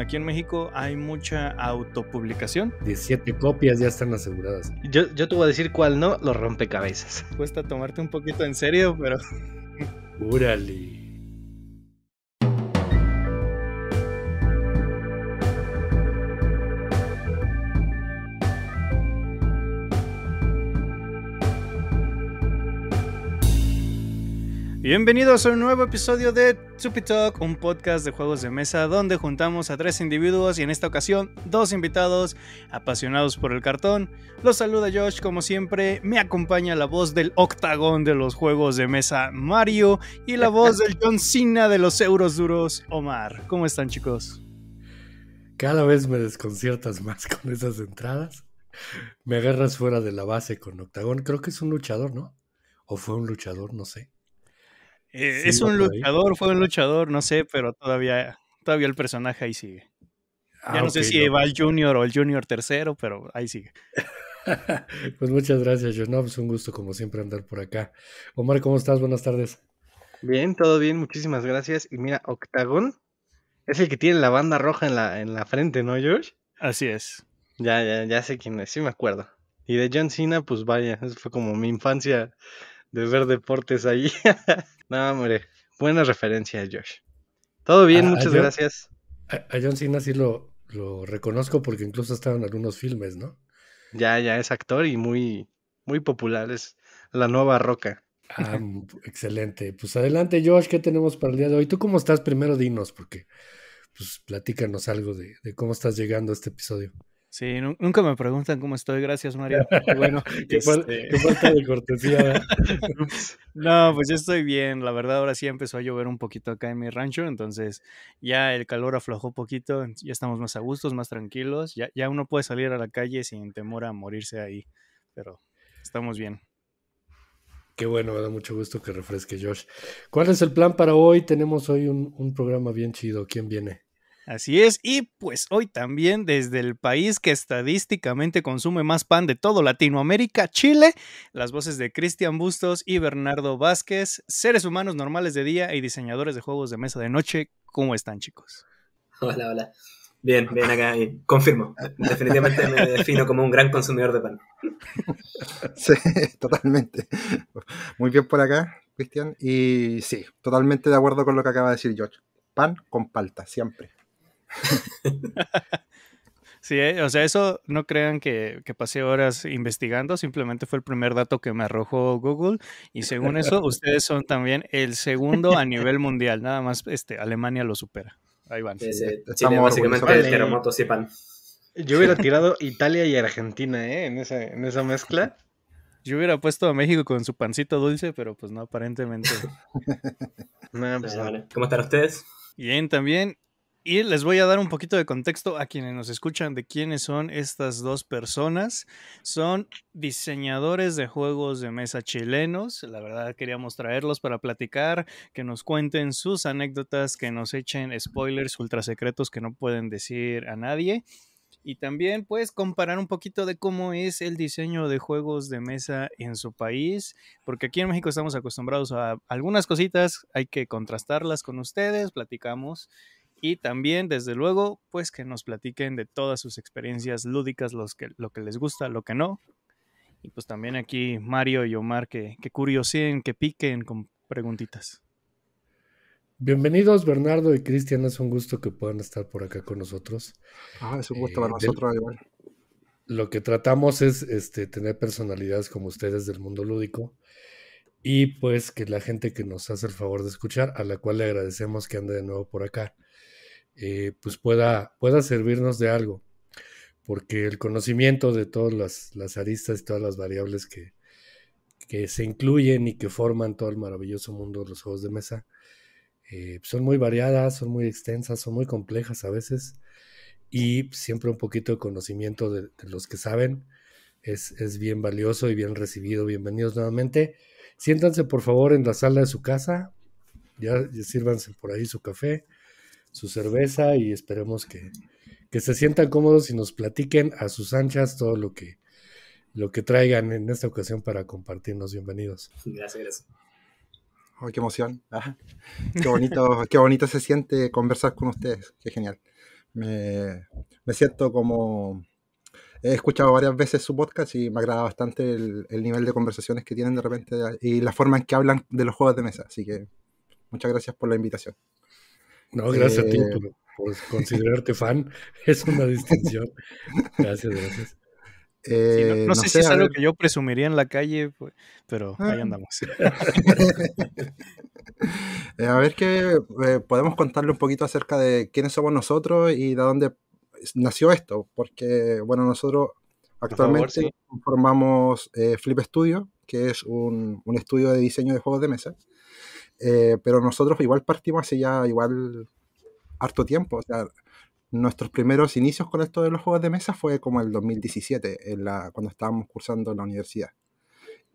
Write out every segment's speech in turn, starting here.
Aquí en México hay mucha autopublicación. 17 copias ya están aseguradas. Yo, yo te voy a decir cuál no, los rompecabezas. Cuesta tomarte un poquito en serio, pero... Úrale. Bienvenidos a un nuevo episodio de Tupi Talk, un podcast de juegos de mesa donde juntamos a tres individuos y en esta ocasión dos invitados apasionados por el cartón. Los saluda Josh como siempre, me acompaña la voz del octagón de los juegos de mesa Mario y la voz del John Cena de los euros duros Omar. ¿Cómo están chicos? Cada vez me desconciertas más con esas entradas. Me agarras fuera de la base con octagón. Creo que es un luchador, ¿no? O fue un luchador, no sé. Eh, es un luchador, fue un luchador, no sé, pero todavía, todavía el personaje ahí sigue. ya ah, no sé si va el pues Junior o el Junior tercero, pero ahí sigue. pues muchas gracias, John. No, pues un gusto como siempre andar por acá. Omar, ¿cómo estás? Buenas tardes. Bien, todo bien, muchísimas gracias. Y mira, Octagón es el que tiene la banda roja en la, en la frente, ¿no, George? Así es. Ya, ya, ya sé quién es, sí me acuerdo. Y de John Cena, pues vaya, fue como mi infancia de ver deportes ahí. no, hombre, buena referencia, Josh. Todo bien, muchas gracias. A, John Cena sí lo, lo reconozco porque incluso en algunos filmes, ¿no? Ya, ya, es actor y muy, muy popular, es la nueva roca. Ah, excelente. Pues adelante, Josh, ¿qué tenemos para el día de hoy? ¿Tú cómo estás? Primero dinos, porque pues platícanos algo de cómo estás llegando a este episodio. Sí, nunca me preguntan cómo estoy, gracias María. Bueno, este qué, falta de cortesía. no, pues yo estoy bien, la verdad ahora sí empezó a llover un poquito acá en mi rancho, entonces ya el calor aflojó poquito, ya estamos más a gustos, más tranquilos, ya, uno puede salir a la calle sin temor a morirse ahí, pero estamos bien. Qué bueno, me da mucho gusto que refresque Josh. ¿Cuál es el plan para hoy? Tenemos hoy un, un programa bien chido, ¿quién viene? Así es, y pues hoy también desde el país que estadísticamente consume más pan de todo Latinoamérica, Chile, las voces de Cristian Bustos y Bernardo Vázquez, seres humanos normales de día y diseñadores de juegos de mesa de noche, ¿cómo están chicos? Hola, hola. Bien, bien acá, y confirmo. Definitivamente me defino como un gran consumidor de pan. Sí, totalmente. Muy bien por acá, Cristian. Y sí, totalmente de acuerdo con lo que acaba de decir George. Pan con palta, siempre. sí, eh, o sea, eso no crean que, pasé horas investigando, simplemente fue el primer dato que me arrojó Google y según eso ustedes son también el segundo a nivel mundial, nada más este, Alemania lo supera. Ahí van. Sí, básicamente el terremoto Yo hubiera tirado Italia y Argentina, eh, En esa, en esa mezcla. Yo hubiera puesto a México con su pancito dulce, pero pues no, aparentemente. Pues, pues, ¿Cómo están ustedes? Bien, también. Y les voy a dar un poquito de contexto a quienes nos escuchan de quiénes son estas dos personas. Son diseñadores de juegos de mesa chilenos. La verdad queríamos traerlos para platicar, que nos cuenten sus anécdotas, que nos echen spoilers ultra secretos que no pueden decir a nadie. Y también pues comparar un poquito de cómo es el diseño de juegos de mesa en su país, porque aquí en México estamos acostumbrados a algunas cositas, hay que contrastarlas con ustedes, platicamos y también, desde luego, pues que nos platiquen de todas sus experiencias lúdicas, los que, lo que les gusta, lo que no. Y pues también aquí Mario y Omar que, que curiosen, que piquen con preguntitas. Bienvenidos Bernardo y Cristian, es un gusto que puedan estar por acá con nosotros. Ah, es un gusto para eh, nosotros, Lo que tratamos es este, tener personalidades como ustedes del mundo lúdico y pues que la gente que nos hace el favor de escuchar, a la cual le agradecemos que ande de nuevo por acá, eh, pues pueda, pueda servirnos de algo, porque el conocimiento de todas las, aristas y todas las variables que, que, se incluyen y que forman todo el maravilloso mundo de los juegos de mesa eh, son muy variadas, son muy extensas, son muy complejas a veces, y siempre un poquito de conocimiento de, los que saben es, bien valioso y bien recibido. Bienvenidos nuevamente. Siéntanse por favor en la sala de su casa, ya, ya sírvanse por ahí su café su cerveza y esperemos que, se sientan cómodos y nos platiquen a sus anchas todo lo que, lo que traigan en esta ocasión para compartirnos. Bienvenidos. Gracias, gracias. qué emoción. qué bonito, qué bonito se siente conversar con ustedes. Qué genial. Me, siento como. He escuchado varias veces su podcast y me agrada bastante el, nivel de conversaciones que tienen de repente y la forma en que hablan de los juegos de mesa. Así que muchas gracias por la invitación. No, gracias a ti eh, por, considerarte fan. Es una distinción. Gracias, gracias. Eh, no, sé, si es algo que yo presumiría en la calle, pues, pero ah. ahí andamos. Eh, a ver qué podemos contarle un poquito acerca de quiénes somos nosotros y de dónde nació esto, porque bueno, nosotros actualmente formamos Flip Studio, que es un, un, estudio de diseño de juegos de mesa. Eh, pero nosotros igual partimos hace ya igual harto tiempo. O nuestros primeros inicios con esto de los juegos de mesa fue como el 2017, cuando estábamos cursando en la universidad.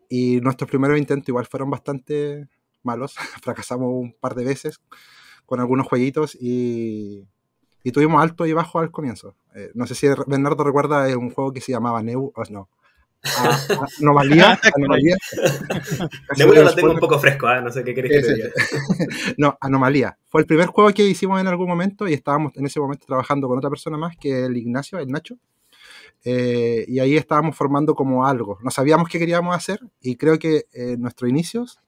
Y nuestros primeros intentos igual fueron bastante malos. Fracasamos un par de veces con algunos jueguitos y, y tuvimos alto y bajo al comienzo. Eh, no sé si Bernardo recuerda un juego que se llamaba Neu, o no, Anomalía ah, ah, ah, De la tengo un poco fresco, no sé qué querés no, Anomalía. Fue el primer juego que hicimos en algún momento y estábamos en ese momento trabajando con otra persona más que el Ignacio, el Nacho. Eh, y ahí estábamos formando como algo. No sabíamos qué queríamos hacer y creo que en eh, nuestros inicios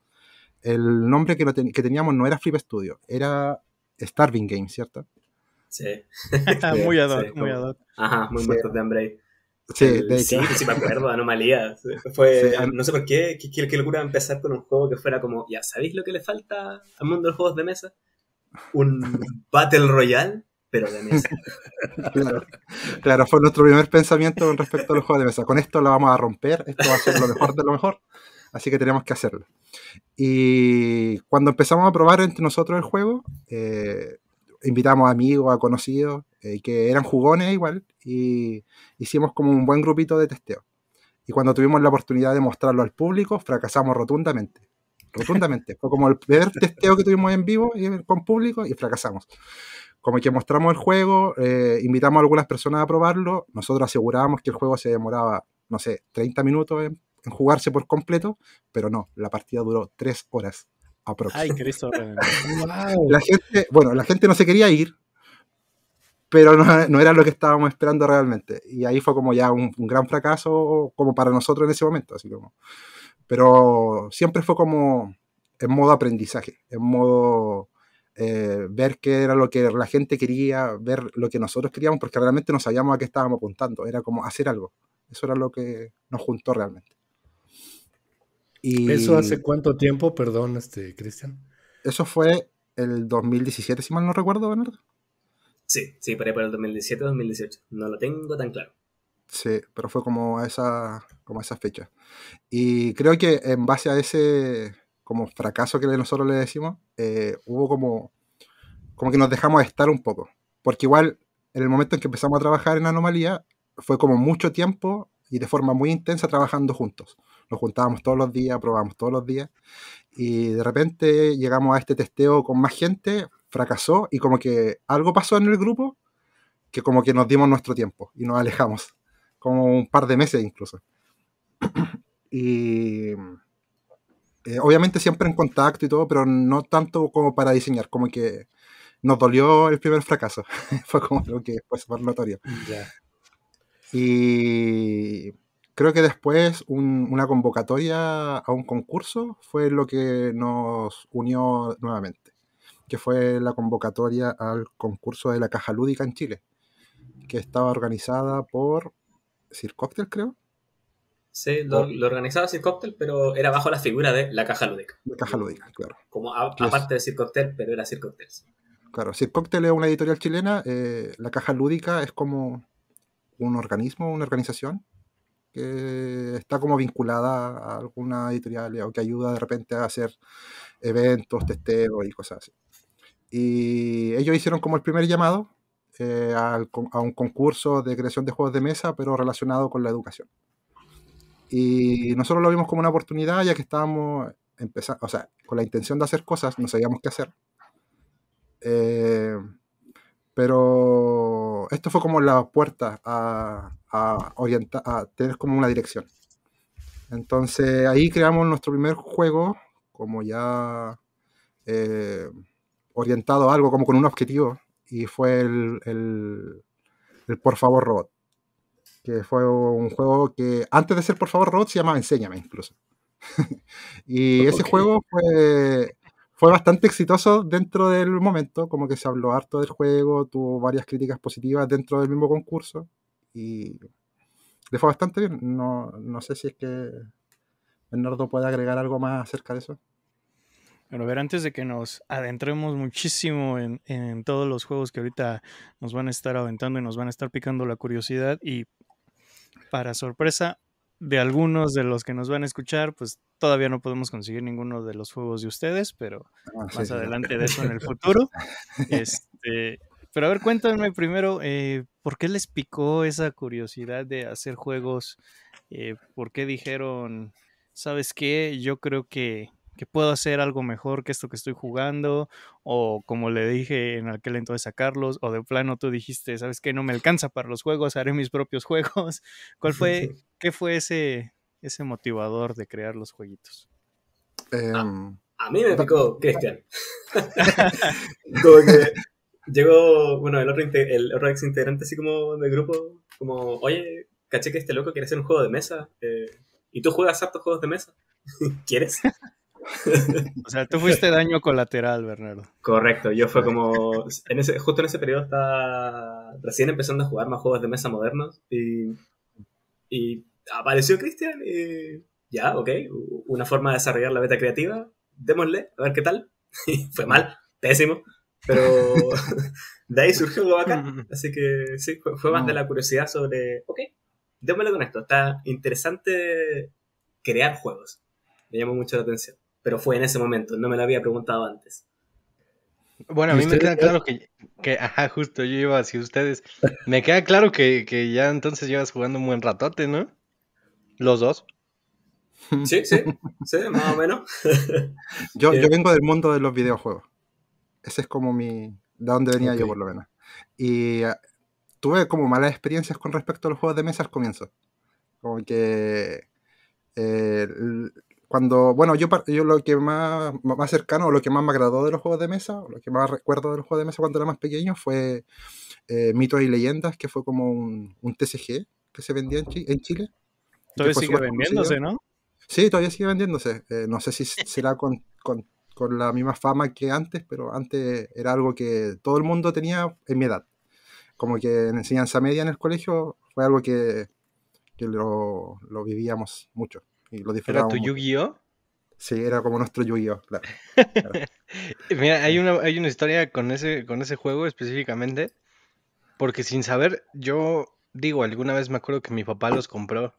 el nombre que, teníamos no era Flip Studio, era Starving Game, ¿cierto? Sí. muy ador muy ad Ajá, muy muertos de hambre Sí, sí, sí, me acuerdo, anomalía. Fue, no sé por qué, qué, qué locura empezar con un juego que fuera como, ya, ¿sabéis lo que le falta al mundo de los juegos de mesa? Un Battle Royale, pero de mesa. claro, fue nuestro primer pensamiento con respecto a los juegos de mesa. Con esto lo vamos a romper, esto va a ser lo mejor de lo mejor, así que tenemos que hacerlo. Y cuando empezamos a probar entre nosotros el juego, eh, invitamos a amigos, a conocidos, eh, que eran jugones igual, y hicimos como un buen grupito de testeo. Y cuando tuvimos la oportunidad de mostrarlo al público, fracasamos rotundamente. Rotundamente. Fue como el primer testeo que tuvimos en vivo y eh, con público y fracasamos. Como que mostramos el juego, eh, invitamos a algunas personas a probarlo, nosotros asegurábamos que el juego se demoraba, no sé, 30 minutos en, en jugarse por completo, pero no, la partida duró 3 horas. Ay, La gente, bueno, la gente no se quería ir, pero no, era lo que estábamos esperando realmente. Y ahí fue como ya un, gran fracaso como para nosotros en ese momento. Así como. Pero siempre fue como en modo aprendizaje, en modo eh, ver qué era lo que la gente quería, ver lo que nosotros queríamos, porque realmente no sabíamos a qué estábamos apuntando. Era como hacer algo. Eso era lo que nos juntó realmente. ¿Eso hace cuánto tiempo, perdón, este, Cristian? Eso fue el 2017, si mal no recuerdo, Bernardo. Sí, sí, pero el 2017-2018. No lo tengo tan claro. Sí, pero fue como a esa, como esa fecha. Y creo que en base a ese como fracaso que nosotros le decimos, eh, hubo como, como que nos dejamos estar un poco. Porque igual, en el momento en que empezamos a trabajar en Anomalía, fue como mucho tiempo y de forma muy intensa trabajando juntos nos juntábamos todos los días, probábamos todos los días y de repente llegamos a este testeo con más gente, fracasó y como que algo pasó en el grupo que como que nos dimos nuestro tiempo y nos alejamos, como un par de meses incluso. y eh, obviamente siempre en contacto y todo, pero no tanto como para diseñar, como que nos dolió el primer fracaso. Fue como lo que fue notorio. Y Creo que después una convocatoria a un concurso fue lo que nos unió nuevamente, que fue la convocatoria al concurso de la Caja Lúdica en Chile, que estaba organizada por Circóctel, creo. Sí, lo, organizaba Circoctel, pero era bajo la figura de la Caja Lúdica. La Caja Lúdica, claro. Como aparte de Circóctel, pero era Circóctel. Claro, Circóctel es una editorial chilena, eh, la Caja Lúdica es como un organismo, una organización está como vinculada a alguna editorial o que ayuda de repente a hacer eventos, testeos y cosas así. Y ellos hicieron como el primer llamado eh, a, un concurso de creación de juegos de mesa, pero relacionado con la educación. Y nosotros lo vimos como una oportunidad, ya que estábamos empezando, o sea, con la intención de hacer cosas, no sabíamos qué hacer. Eh, pero esto fue como la puerta a, tener como una dirección. Entonces ahí creamos nuestro primer juego, como ya eh, orientado a algo, como con un objetivo, y fue el, Por favor Robot, que fue un juego que antes de ser Por favor Robot se llamaba Enséñame incluso. y ese juego fue fue bastante exitoso dentro del momento, como que se habló harto del juego, tuvo varias críticas positivas dentro del mismo concurso y le fue bastante bien. No, sé si es que Bernardo puede agregar algo más acerca de eso. Bueno, a ver, antes de que nos adentremos muchísimo en, en, todos los juegos que ahorita nos van a estar aventando y nos van a estar picando la curiosidad y para sorpresa de algunos de los que nos van a escuchar, pues todavía no podemos conseguir ninguno de los juegos de ustedes, pero ah, más adelante de eso en el futuro. Este, pero a ver, cuéntame primero, eh, ¿por qué les picó esa curiosidad de hacer juegos? Eh, ¿Por qué dijeron, sabes qué? Yo creo que que puedo hacer algo mejor que esto que estoy jugando, o como le dije en aquel entonces a Carlos, o de plano tú dijiste, sabes que no me alcanza para los juegos, haré mis propios juegos. ¿Cuál fue, qué fue ese, ese motivador de crear los jueguitos? Ah, em, a, mí me picó Cristian. como que llegó, bueno, el otro, el otro ex integrante así como del grupo, como, oye, caché que este loco quiere hacer un juego de mesa, eh, y tú juegas hartos juegos de mesa, ¿quieres? O sea, tú fuiste daño colateral, Bernardo. Correcto, yo fue como. justo en ese periodo estaba recién empezando a jugar más juegos de mesa modernos y, apareció Cristian y ya, ok, una forma de desarrollar la beta creativa, démosle, a ver qué tal. fue mal, pésimo, pero de ahí surgió algo acá, Así que sí, fue, más de la curiosidad sobre, ok, démosle con esto, está interesante crear juegos. Me llamó mucho la atención pero fue en ese momento, no me lo había preguntado antes. Bueno, a mí me queda claro que, ajá, justo yo iba hacia ustedes. Me queda claro que, ya entonces llevas jugando un buen ratote, ¿no? Los dos. Sí, sí, sí, más o menos. yo, eh, vengo del mundo de los videojuegos. Ese es como mi... De dónde venía yo, por lo menos. Y ah, tuve como malas experiencias con respecto a los juegos de mesa al comienzo. Como que eh, cuando, bueno, yo, yo lo que más, más cercano o lo que más me agradó de los juegos de mesa, lo que más recuerdo de los juegos de mesa cuando era más pequeño fue eh, Mitos y Leyendas, que fue como un, un TCG que se vendía en, en Chile. Todavía sigue vendiéndose, ¿no? Sí, todavía sigue vendiéndose. Eh, no sé si será con, la misma fama que antes, pero antes era algo que todo el mundo tenía en mi edad. Como que en enseñanza media en el colegio fue algo que, lo vivíamos mucho. ¿Era tu Yu-Gi-Oh? Sí, era como nuestro Yu-Gi-Oh, claro. Mira, hay una, hay una historia con ese, con ese juego específicamente, porque sin saber, yo digo, alguna vez me acuerdo que mi papá los compró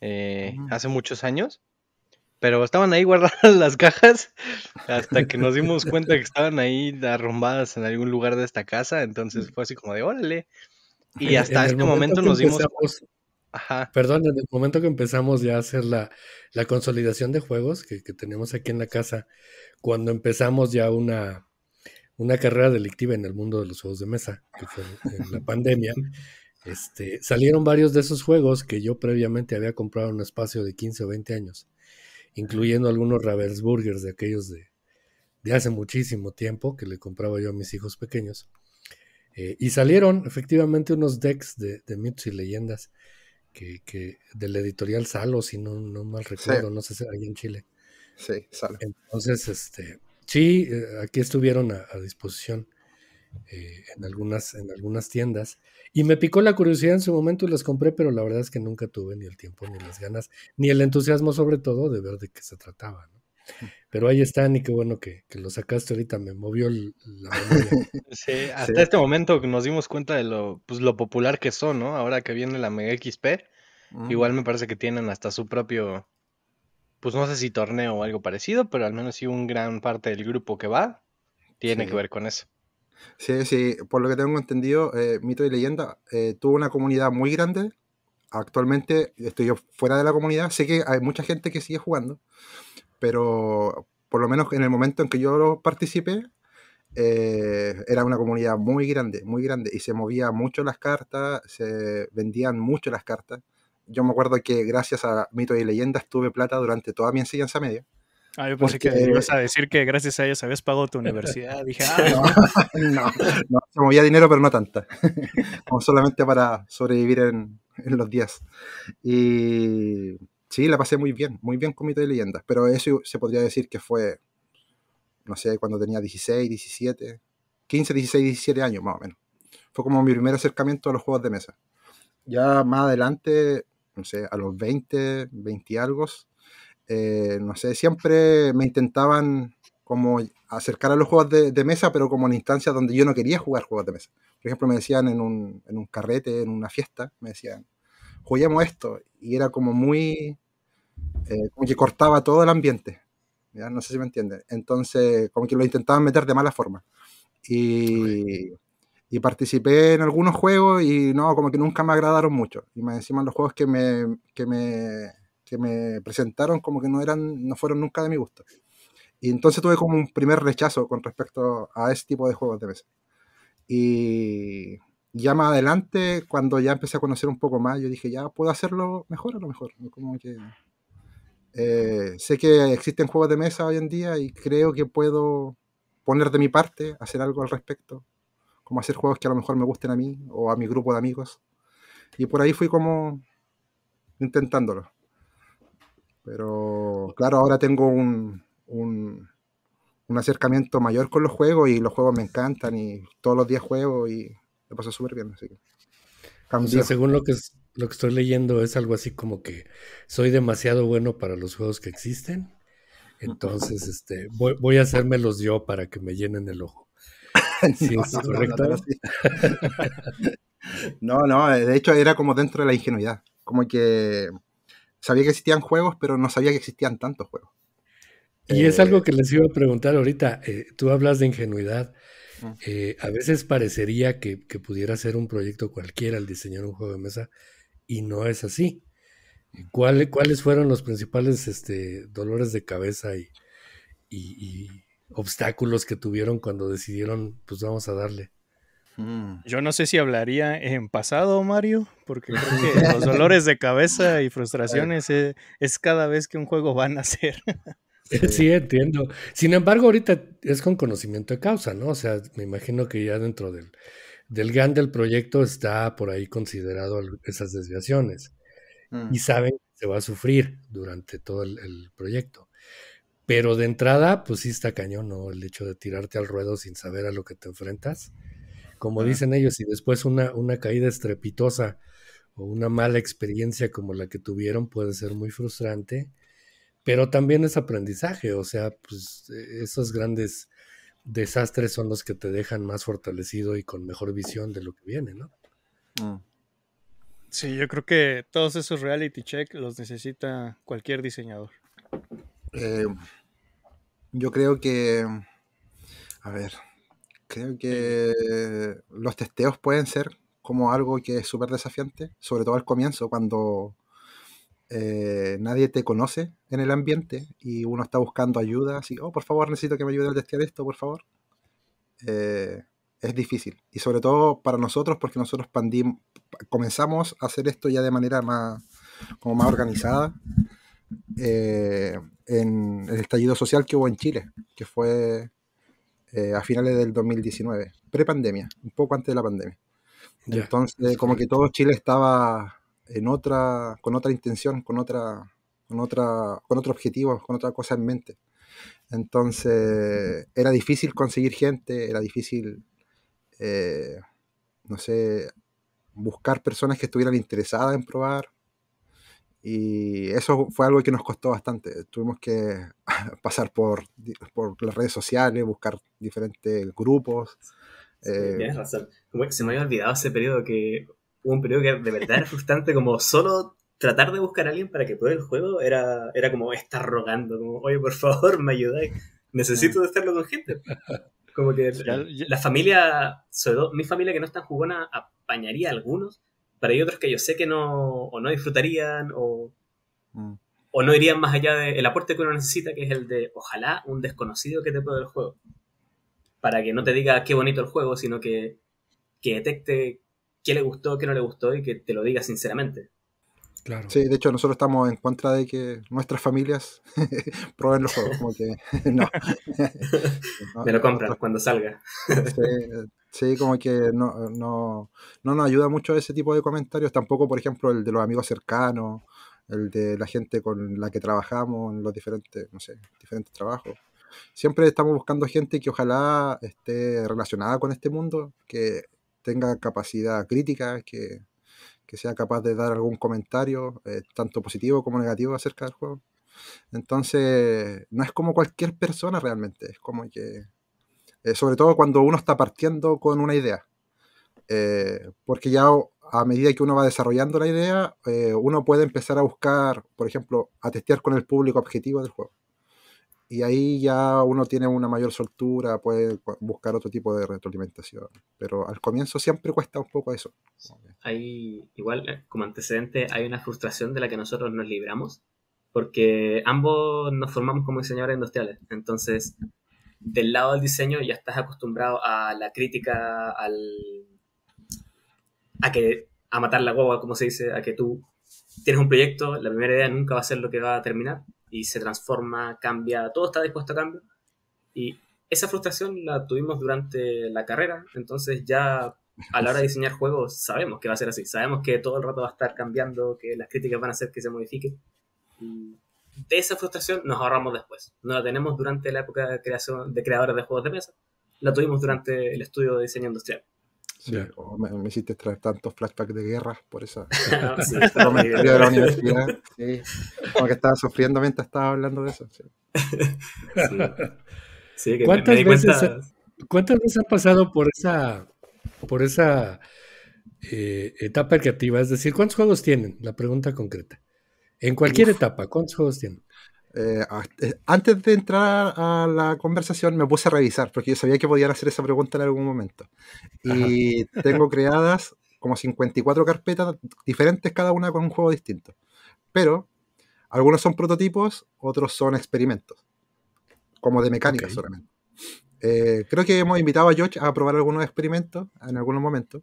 eh, ah. hace muchos años, pero estaban ahí guardadas las cajas hasta que nos dimos cuenta que estaban ahí arrumbadas en algún lugar de esta casa, entonces mm. fue así como de órale. Y hasta este momento, momento nos dimos... Perdón, en el momento que empezamos ya a hacer la, consolidación de juegos que, tenemos aquí en la casa, cuando empezamos ya una, carrera delictiva en el mundo de los juegos de mesa, que fue en la pandemia, este, salieron varios de esos juegos que yo previamente había comprado en un espacio de 15 o 20 años, incluyendo algunos Ravensburgers de aquellos de, hace muchísimo tiempo que le compraba yo a mis hijos pequeños. Eh, y salieron efectivamente unos decks de, de mitos y leyendas que, que del editorial Salo, si no, no mal recuerdo, no sé si hay en Chile. Sí, Salo. Entonces, este, sí, eh, aquí estuvieron a, disposición eh, en, algunas, en algunas tiendas. Y me picó la curiosidad en su momento y las compré, pero la verdad es que nunca tuve ni el tiempo, ni las ganas, ni el entusiasmo sobre todo de ver de qué se trataba. ¿no? Pero ahí están y qué bueno que, lo sacaste ahorita, me movió la memoria. Sí, hasta este momento nos dimos cuenta de pues, lo, popular que son, ¿no? Ahora que viene la Mega XP, igual me parece que tienen hasta su propio, pues no sé si torneo o algo parecido, pero al menos sí un gran parte del grupo que va tiene que ver con eso. Sí, sí, por lo que tengo entendido, eh, Mito y Leyenda eh, tuvo una comunidad muy grande. Actualmente estoy yo fuera de la comunidad, sé que hay mucha gente que sigue jugando, pero por lo menos en el momento en que yo participé, eh, era una comunidad muy grande, muy grande, y se movía mucho las cartas, se vendían mucho las cartas. Yo me acuerdo que gracias a mitos y leyendas tuve plata durante toda mi enseñanza media. Ah, yo pensé que ibas a decir que gracias a ellos habías pagado tu universidad. Dije, ah, no, no, se movía dinero, pero no tanta. Como solamente para sobrevivir en, en los días. Y Sí, la pasé muy bien, muy bien con Comité de Leyendas, pero eso se podría decir que fue, no sé, cuando tenía 16, 17, 15, 16, 17 años más o menos. Fue como mi primer acercamiento a los juegos de mesa. Ya más adelante, no sé, a los 20, 20 algo, eh, no sé, siempre me intentaban como acercar a los juegos de, mesa, pero como en instancias donde yo no quería jugar juegos de mesa. Por ejemplo, me decían en un, en un carrete, en una fiesta, me decían, juguemos esto. Y era como muy, eh, como que cortaba todo el ambiente. ¿ya? No sé si me entienden. Entonces, como que lo intentaban meter de mala forma. Y, y, participé en algunos juegos y no, como que nunca me agradaron mucho. Y me decían los juegos que me, que me, que me presentaron como que no, eran, no fueron nunca de mi gusto. Y entonces tuve como un primer rechazo con respecto a ese tipo de juegos de mesa. Y ya más adelante, cuando ya empecé a conocer un poco más, yo dije, ya puedo hacerlo mejor a lo mejor. Como que eh, sé que existen juegos de mesa hoy en día y creo que puedo poner de mi parte, hacer algo al respecto, como hacer juegos que a lo mejor me gusten a mí o a mi grupo de amigos. Y por ahí fui como intentándolo. Pero claro, ahora tengo un, acercamiento mayor con los juegos y los juegos me encantan y todos los días juego y me paso súper bien. Así que, según lo que lo que estoy leyendo es algo así como que soy demasiado bueno para los juegos que existen. Entonces, este, voy, a hacérmelos yo para que me llenen el ojo. no, no, eh, de hecho era como dentro de la ingenuidad. Como que sabía que existían juegos, pero no sabía que existían tantos juegos. Y es algo eh. que les iba a preguntar ahorita. Eh, tú hablas de ingenuidad. a veces parecería que, que, pudiera ser un proyecto cualquiera el diseñar un juego de mesa, y no es así. ¿Cuáles fueron los principales este, dolores de cabeza y, y, obstáculos que tuvieron cuando decidieron, pues vamos a darle? Hmm. Yo no sé si hablaría en pasado, Mario, porque creo que los dolores de cabeza y frustraciones es, cada vez que un juego va a nacer. Sí, entiendo. Sin embargo, ahorita es con conocimiento de causa, ¿no? O sea, me imagino que ya dentro del, del GAN del proyecto está por ahí considerado esas desviaciones y mm. saben que se va a sufrir durante todo el, proyecto. Pero de entrada, pues sí está cañón, ¿no? El hecho de tirarte al ruedo sin saber a lo que te enfrentas. Como dicen ellos, y después una, una caída estrepitosa o una mala experiencia como la que tuvieron puede ser muy frustrante, pero también es aprendizaje, o sea, pues e, esos grandes desastres son los que te dejan más fortalecido y con mejor visión de lo que viene, ¿no? Mm. Sí, yo creo que todos esos reality check los necesita cualquier diseñador. Eh, yo creo que, a ver, creo que los testeos pueden ser como algo que es súper desafiante, sobre todo al comienzo, cuando eh, nadie te conoce en el ambiente y uno está buscando ayuda, así, oh, por favor, necesito que me ayude a testear esto, por favor. Eh, es difícil. Y sobre todo para nosotros, porque nosotros comenzamos a hacer esto ya de manera más, como más organizada eh, en el estallido social que hubo en Chile, que fue a finales del 2019, pre-pandemia, un poco antes de la pandemia. Entonces, como que todo Chile estaba en otra, con otra intención, con otra, con otra, con otro objetivo, con otra cosa en mente. Entonces era difícil conseguir gente, era difícil, eh, no sé, buscar personas que estuvieran interesadas en probar. Y eso fue algo que nos costó bastante. Tuvimos que pasar por, por las redes sociales, buscar diferentes grupos. Sí, tienes eh, razón. que se me había olvidado ese periodo que Hubo un periodo que de verdad era frustrante, como solo tratar de buscar a alguien para que pueda el juego era, era como estar rogando, como, oye, por favor, me ayudáis. Necesito de con gente. Como que la, familia, mi familia que no está tan jugona, apañaría a algunos, pero hay otros que yo sé que no, o no disfrutarían, o, mm. no irían más allá del aporte que uno necesita, que es el de, ojalá, un desconocido que te pruebe el juego. Para que no te diga qué bonito el juego, sino que, que detecte qué le gustó, qué no le gustó y que te lo diga sinceramente. Claro. Sí, de hecho nosotros estamos en contra de que nuestras familias prueben los juegos, como que no. Me lo compran cuando salga. sí, como que no, no, no nos ayuda mucho ese tipo de comentarios, tampoco por ejemplo el de los amigos cercanos, el de la gente con la que trabajamos los diferentes, no sé, diferentes trabajos. Siempre estamos buscando gente que ojalá esté relacionada con este mundo, que tenga capacidad crítica, que, que sea capaz de dar algún comentario, eh, tanto positivo como negativo, acerca del juego. Entonces, no es como cualquier persona realmente, es como que, eh, sobre todo cuando uno está partiendo con una idea, eh, porque ya a medida que uno va desarrollando la idea, uno puede empezar a buscar, por ejemplo, a testear con el público objetivo del juego y ahí ya uno tiene una mayor soltura, puede buscar otro tipo de retroalimentación. Pero al comienzo siempre cuesta un poco eso. Hay, igual, eh, como antecedente, hay una frustración de la que nosotros nos libramos, porque ambos nos formamos como diseñadores industriales. Entonces, del lado del diseño ya estás acostumbrado a la crítica, al a que a matar la guagua, como se dice, a que tú tienes un proyecto, la primera idea nunca va a ser lo que va a terminar, y se transforma, cambia, todo está dispuesto a cambio. Y esa frustración la tuvimos durante la carrera, entonces ya a la hora de diseñar juegos sabemos que va a ser así, sabemos que todo el rato va a estar cambiando, que las críticas van a hacer que se modifique. Y de esa frustración nos ahorramos después. No la tenemos durante la época de, creación, de creadores de juegos de mesa, la tuvimos durante el estudio de diseño industrial. Sí. o me, hiciste traer tantos flashbacks de guerra por esa sí, de la universidad. Como que estaba sufriendo mientras estaba hablando de eso. Sí. ¿Cuántas, veces, ¿Cuántas veces pasado por esa, por esa eh, etapa creativa? Es decir, ¿cuántos juegos tienen? La pregunta concreta. En cualquier etapa, ¿cuántos juegos tienen? Eh, eh, antes de entrar a la conversación me puse a revisar, porque yo sabía que podían hacer esa pregunta en algún momento. Y tengo creadas como 54 carpetas diferentes, cada una con un juego distinto. Pero algunos son prototipos, otros son experimentos, como de mecánica solamente. Eh, creo que hemos invitado a George a probar algunos experimentos en algún momento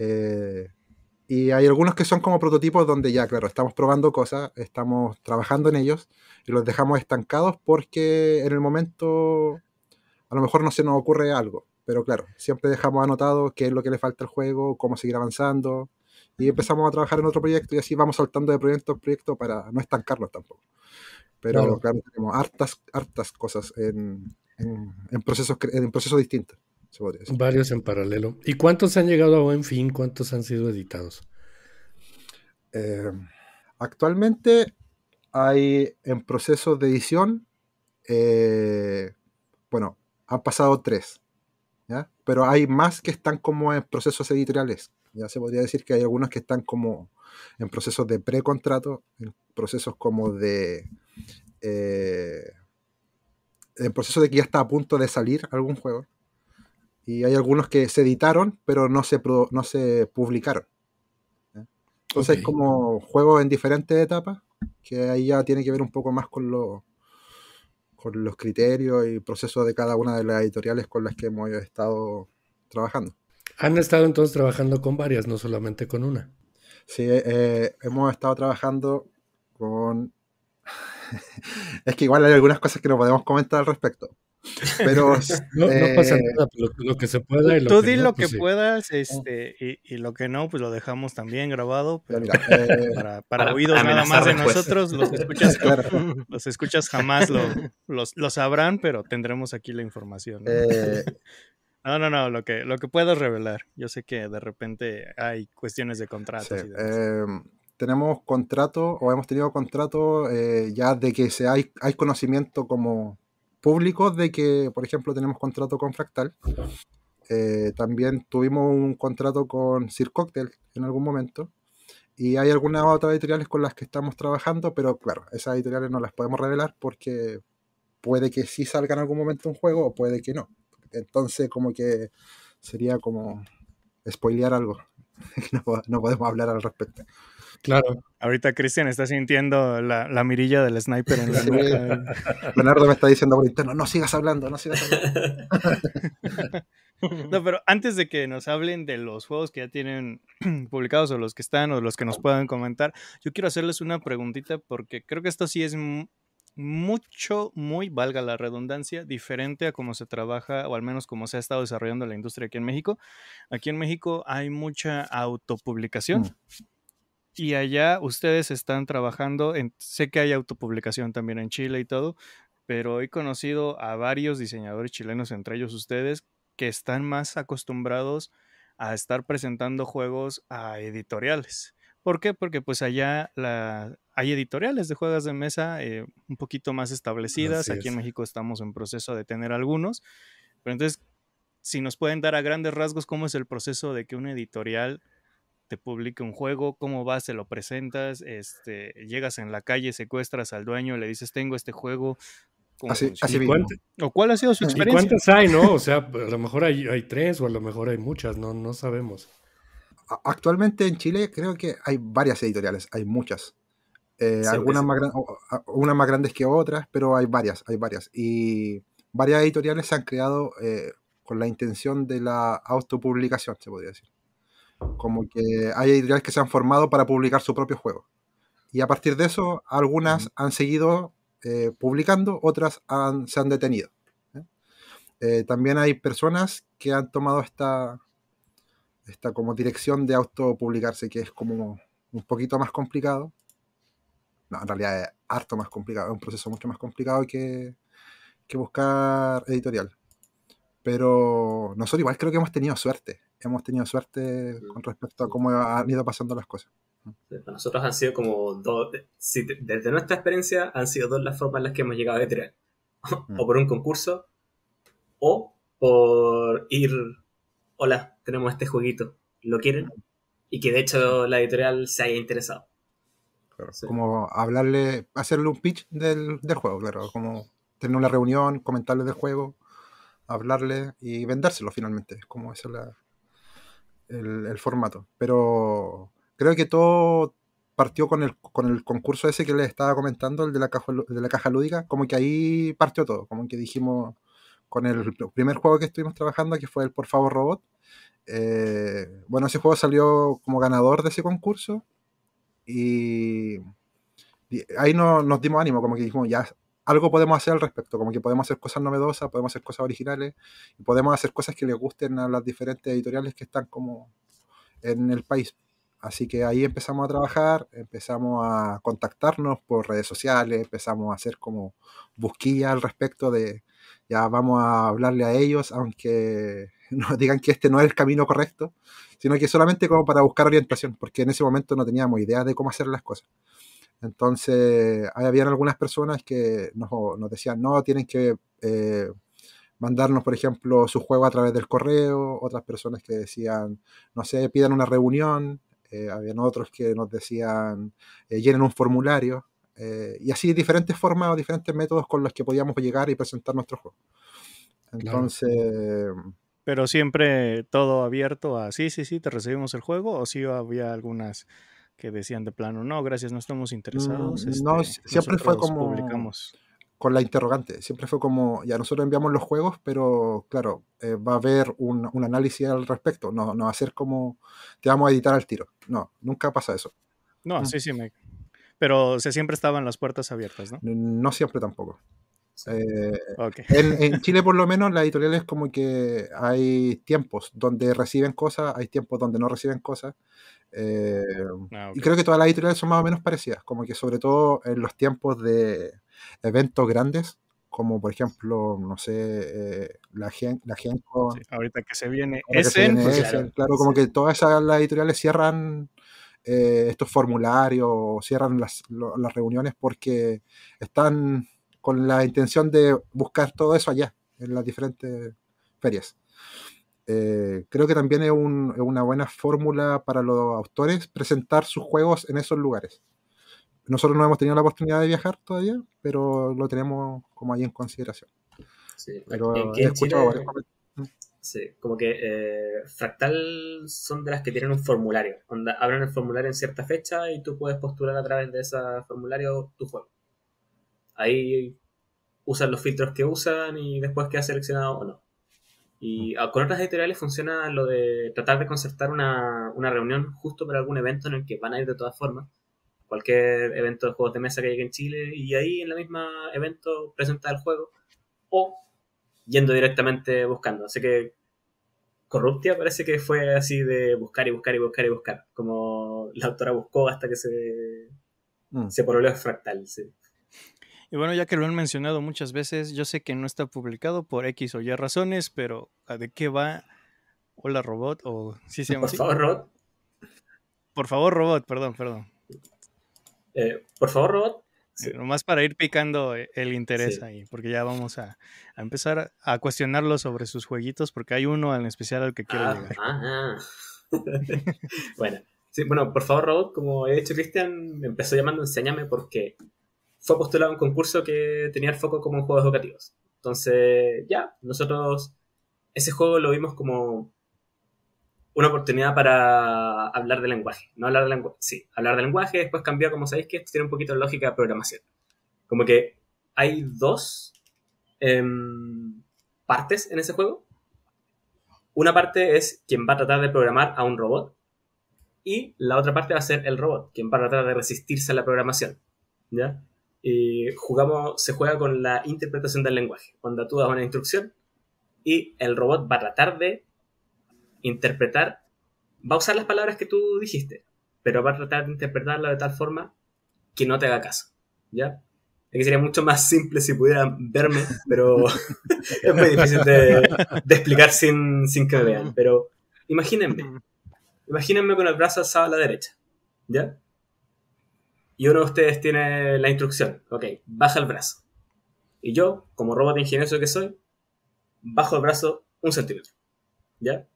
Eh, y hay algunos que son como prototipos donde ya, claro, estamos probando cosas, estamos trabajando en ellos y los dejamos estancados porque en el momento a lo mejor no se nos ocurre algo. Pero claro, siempre dejamos anotado qué es lo que le falta al juego, cómo seguir avanzando. Y empezamos a trabajar en otro proyecto y así vamos saltando de proyecto en proyecto para no estancarnos tampoco. Pero claro, tenemos hartas, hartas cosas en, en, en procesos, en procesos distintos. Varios en paralelo. ¿Y cuántos han llegado a buen fin? ¿Cuántos han sido editados? Eh, actualmente hay en proceso de edición, eh, bueno, han pasado tres, pero hay más que están como en procesos editoriales. Ya se podría decir que hay algunos que están como en procesos de precontrato, en procesos como de... Eh, en proceso de que ya está a punto de salir algún juego y hay algunos que se editaron, pero no se, no se publicaron. Entonces es como juego en diferentes etapas, que ahí ya tiene que ver un poco más con, lo, con los criterios y procesos de cada una de las editoriales con las que hemos estado trabajando. Han estado entonces trabajando con varias, no solamente con una. Sí, eh, eh, hemos estado trabajando con... es que igual hay algunas cosas que no podemos comentar al respecto, pero no, pasa eh, nada, lo, lo, que se pueda. lo tú di lo pues que puedas, ah. este, y, lo que no, pues lo dejamos también grabado. Eh, para, para, oídos nada más de nosotros, los escuchas, los escuchas jamás lo, los, sabrán, pero tendremos aquí la información. Eh. ¿no? no, no, lo que, lo que puedas revelar. Yo sé que de repente hay cuestiones de contrato em, tenemos contrato o hemos tenido contrato ya de que se hay, hay conocimiento como públicos de que, por ejemplo, tenemos contrato con Fractal. Eh, también tuvimos un contrato con Sir Cocktail en algún momento. Y hay algunas otras editoriales con las que estamos trabajando, pero claro, esas editoriales no las podemos revelar porque puede que sí salga en algún momento un juego o puede que no. Entonces, como que sería como spoilear algo. no, podemos hablar al respecto. Claro, ahorita Cristian está sintiendo la, mirilla del sniper en la Leonardo me está diciendo ahorita no sigas hablando, no sigas hablando. No, pero antes de que nos hablen de los juegos que ya tienen publicados o los que están o los que nos puedan comentar, yo quiero hacerles una preguntita porque creo que esto sí es mucho, muy, valga la redundancia, diferente a cómo se trabaja, o al menos cómo se ha estado desarrollando la industria aquí en México. Aquí en México hay mucha autopublicación. Mm. Y allá ustedes están trabajando, sé que hay autopublicación también en Chile y todo, pero he conocido a varios diseñadores chilenos, entre ellos ustedes, que están más acostumbrados a estar presentando juegos a editoriales. ¿Por qué? Porque pues allá la, hay editoriales de juegos de mesa eh, un poquito más establecidas. Aquí en México estamos en proceso de tener algunos. Pero entonces, si nos pueden dar a grandes rasgos cómo es el proceso de que una editorial te publique un juego, cómo vas, se lo presentas, este, llegas en la calle, secuestras al dueño, le dices, tengo este juego. ¿O cuál ha sido su experiencia? cuántas hay, no? O sea, a lo mejor hay, tres o a lo mejor hay muchas, no, no sabemos. Actualmente en Chile creo que hay varias editoriales, hay muchas. Eh, algunas más unas más grandes que otras, pero hay varias, hay varias. Y varias editoriales se han creado eh, con la intención de la autopublicación, se podría decir. Como que hay editoriales que se han formado para publicar su propio juego. Y a partir de eso, algunas han seguido eh, publicando, otras han, se han detenido. también hay personas que han tomado esta, esta como dirección de autopublicarse, que es como un poquito más complicado no, en realidad es harto más complicado, es un proceso mucho más complicado que, buscar editorial. Pero nosotros igual creo que hemos tenido suerte, hemos tenido suerte con respecto a cómo han ido pasando las cosas. Para nosotros han sido como dos, desde nuestra experiencia han sido dos las formas en las que hemos llegado a editorial. Mm. o por un concurso o por ir, hola, tenemos este jueguito, ¿lo quieren? Mm. Y que de hecho la editorial se haya interesado. Como hablarle, hacerle un pitch del, juego, claro. Como tener una reunión, comentarle del juego, hablarle y vendérselo finalmente. como ese es el, formato. Pero creo que todo partió con el, con el concurso ese que les estaba comentando, el de la, caja, de la caja lúdica. Como que ahí partió todo. Como que dijimos con el primer juego que estuvimos trabajando, que fue el Por favor Robot. Eh, bueno, ese juego salió como ganador de ese concurso y ahí no, nos dimos ánimo, como que dijimos, ya algo podemos hacer al respecto, como que podemos hacer cosas novedosas, podemos hacer cosas originales, y podemos hacer cosas que le gusten a las diferentes editoriales que están como en el país. Así que ahí empezamos a trabajar, empezamos a contactarnos por redes sociales, empezamos a hacer como busquilla al respecto de ya vamos a hablarle a ellos, aunque No digan que este no es el camino correcto, sino que solamente como para buscar orientación, porque en ese momento no teníamos idea de cómo hacer las cosas. Entonces, había algunas personas que nos, decían, no, tienen que eh, mandarnos, por ejemplo, su juego a través del correo, otras personas que decían, no sé, pidan una reunión, eh, habían otros que nos decían, eh, llenen un formulario, y así diferentes formas o diferentes métodos con los que podíamos llegar y presentar nuestro juego. Entonces pero siempre todo abierto a sí, sí, sí, te recibimos el juego, o sí había algunas que decían de plano, no, gracias, no estamos mm, interesados. no, este, siempre fue como... Publicamos. Con la interrogante, siempre fue como, ya nosotros enviamos los juegos, pero claro, eh, va a haber un, análisis al respecto, no, no va a ser como, te vamos a editar al tiro, no, nunca pasa eso. No, mm. sí, sí, me... pero siempre estaban las puertas abiertas, ¿no? No siempre tampoco. Eh, en, Chile por lo menos las editoriales como que hay tiempos donde reciben cosas, hay tiempos donde no reciben cosas. Eh, ah, y creo que todas las editoriales son más o menos parecidas, como que sobre todo en los tiempos de eventos grandes, como por ejemplo, no sé, eh, la, gente la ahorita que se viene Essen. Pues claro, como que todas las editoriales cierran estos formularios, cierran las, las reuniones porque están con la intención de buscar todo eso allá, en las diferentes ferias. Eh, creo que también es, una buena fórmula para los autores presentar sus juegos en esos lugares. Nosotros no hemos tenido la oportunidad de viajar todavía, pero lo tenemos como ahí en consideración. Sí, mm. Sí, como que eh, Fractal son de las que tienen un formulario. Onda, abren el formulario en cierta fecha y tú puedes postular a través de ese formulario tu juego ahí usan los filtros que usan y después queda seleccionado o no. Y mm. con otras editoriales funciona lo de tratar de concertar una, reunión justo para algún evento en el que van a ir de todas formas. Cualquier evento de juegos de mesa que llegue en Chile y ahí en la misma evento presentar el juego o yendo directamente buscando. Así que Corruptia parece que fue así de buscar y buscar y buscar y buscar. Como la autora buscó hasta que se, mm. Se se el fractal. Sí. Y bueno, ya que lo han mencionado muchas veces, yo sé que no está publicado por X o Y razones, pero ah, de qué va Hola Robot? O sí se llama Por favor, Robot. Por favor, Robot, perdón, perdón. Eh, por favor, Robot. Eh, nomás para ir picando eh, el interés ahí, porque ya vamos a, empezar a cuestionarlo sobre sus jueguitos, porque hay uno en especial al que quiero ah, llegar. Ah, bueno, sí, bueno, por favor, Robot, como he dicho, Cristian, me empezó llamando Enséñame porque fue postulado a un concurso que tenía el foco como juegos educativos. Entonces, ya, nosotros ese juego lo vimos como una oportunidad para hablar de lenguaje. No hablar de lenguaje, sí, hablar de lenguaje, después cambió, como sabéis, que tiene un poquito de lógica de programación. Como que hay dos em, partes en ese juego. Una parte es quien va a tratar de programar a un robot y la otra parte va a ser el robot, quien va a tratar de resistirse a la programación. ¿Ya? Eh, jugamos, se juega con la interpretación del lenguaje. Cuando tú das una instrucción y el robot va a tratar de interpretar, va a usar las palabras que tú dijiste, pero va a tratar de interpretarla de tal forma que no te haga caso. ¿Ya? que sería mucho más simple si pudieran verme, pero es muy difícil de, explicar sin, que vean. Pero imagínense, imagínense con el brazo alzado a la derecha, ¿ya? y uno de ustedes tiene la instrucción, ok, baja el brazo. Y yo, como robot ingenioso que soy, bajo el brazo un centímetro. ¿Ya?